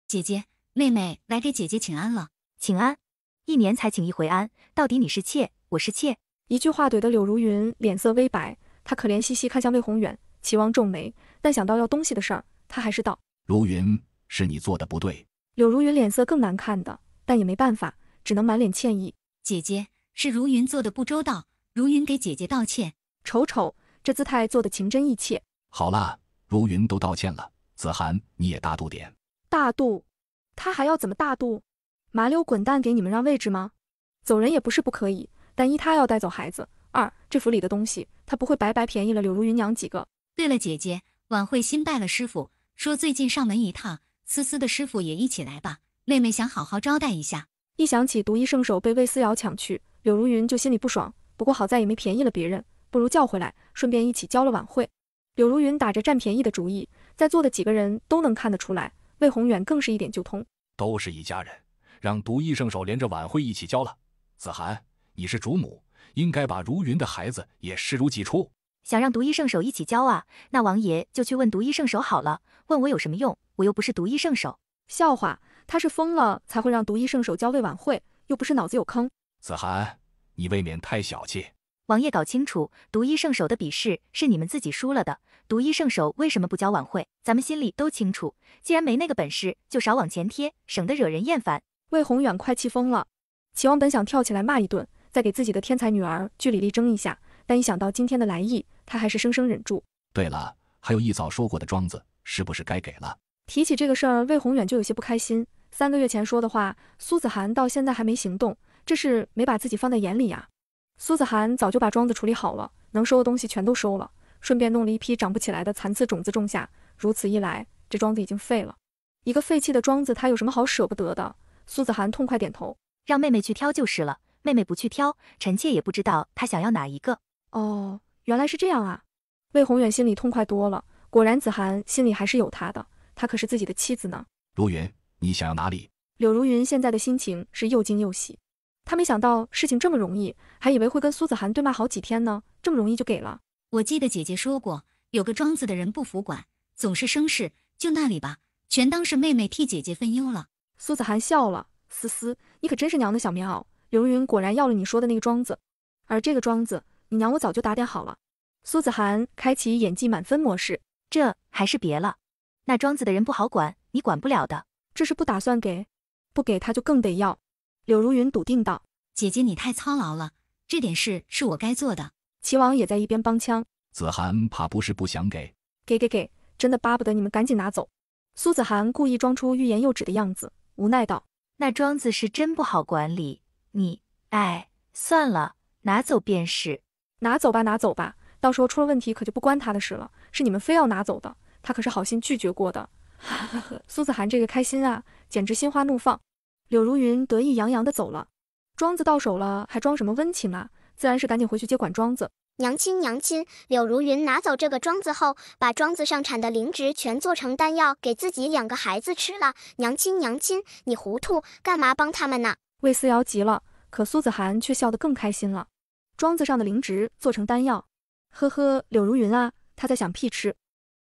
Speaker 2: 姐姐，妹妹来给姐姐请安了，请安。一年才请一回安，到底你是妾，我是妾，一句话怼的柳如云脸色微白，她可怜兮兮看向魏宏远。齐王皱眉，但想到要东西的事儿，他还是道：
Speaker 3: 如云，是你做的不对。
Speaker 2: 柳如云脸色更难看的，但也没办法，只能满脸歉意。姐姐，是如云做的不周到。如云给姐姐道歉，瞅瞅这姿态，做的情真意切。
Speaker 3: 好啦，如云都道歉了，子涵你也大度点。
Speaker 2: 大度？他还要怎么大度？麻溜滚蛋，给你们让位置吗？走人也不是不可以，但一他要带走孩子，二这府里的东西他不会白白便宜了柳如云娘几个。对了，姐姐，晚会新拜了师傅，说最近上门一趟，思思的师傅也一起来吧，妹妹想好好招待一下。一想起独一圣手被魏思瑶抢去，柳如云就心里不爽。不过好在也没便宜了别人，不如叫回来，顺便一起交了晚会。柳如云打着占便宜的主意，在座的几个人都能看得出来，魏宏远更是一点就通。
Speaker 3: 都是一家人，让独一圣手连着晚会一起交了。子涵，你是主母，应该把如云的孩子也视如己出。
Speaker 2: 想让独一圣手一起交啊？那王爷就去问独一圣手好了，问我有什么用？我又不是独一圣手，笑话，他是疯了才会让独一圣手交魏晚会，又不是脑子有坑。
Speaker 3: 子涵。你未免太小气，
Speaker 2: 王爷搞清楚，独一圣手的比试是你们自己输了的。独一圣手为什么不交晚会？咱们心里都清楚，既然没那个本事，就少往前贴，省得惹人厌烦。魏宏远快气疯了，齐王本想跳起来骂一顿，再给自己的天才女儿据理力争一下，但一想到今天的来意，他还是生生忍住。对了，
Speaker 3: 还有一早说过的庄子，是不是该给了？
Speaker 2: 提起这个事儿，魏宏远就有些不开心。三个月前说的话，苏子涵到现在还没行动。这是没把自己放在眼里呀！苏子涵早就把庄子处理好了，能收的东西全都收了，顺便弄了一批长不起来的残次种子种下。如此一来，这庄子已经废了。一个废弃的庄子，他有什么好舍不得的？苏子涵痛快点头，让妹妹去挑就是了。妹妹不去挑，臣妾也不知道她想要哪一个。哦，原来是这样啊！魏宏远心里痛快多了。果然，子涵心里还是有他的，他可是自己的妻子呢。
Speaker 3: 如云，你想要哪里？
Speaker 2: 柳如云现在的心情是又惊又喜。他没想到事情这么容易，还以为会跟苏子涵对骂好几天呢。这么容易就给了。我记得姐姐说过，有个庄子的人不服管，总是生事，就那里吧，全当是妹妹替姐姐分忧了。苏子涵笑了，思思，你可真是娘的小棉袄。刘云果然要了你说的那个庄子，而这个庄子，你娘我早就打点好了。苏子涵开启演技满分模式，这还是别了。那庄子的人不好管，你管不了的。这是不打算给，不给他就更得要。柳如云笃定道：“姐姐，你太操劳了，这点事是我该做的。”齐王也在一边帮腔：“
Speaker 3: 子涵怕不是不想给？
Speaker 2: 给给给，真的巴不得你们赶紧拿走。”苏子涵故意装出欲言又止的样子，无奈道：“那庄子是真不好管理，你……哎，算了，拿走便是。拿走吧，拿走吧，到时候出了问题可就不关他的事了，是你们非要拿走的，他可是好心拒绝过的。”哈哈，苏子涵这个开心啊，简直心花怒放。柳如云得意洋洋地走了，
Speaker 1: 庄子到手了，还装什么温情啊？自然是赶紧回去接管庄子。娘亲，娘亲，柳如云拿走这个庄子后，把庄子上产的灵芝全做成丹药，给自己两个孩子吃了。娘亲，娘亲，你糊涂，干嘛帮他们呢？魏思瑶
Speaker 2: 急了，可苏子涵却笑得更开心了。庄子上的灵芝做成丹药，呵呵，柳如云啊，他在想屁吃。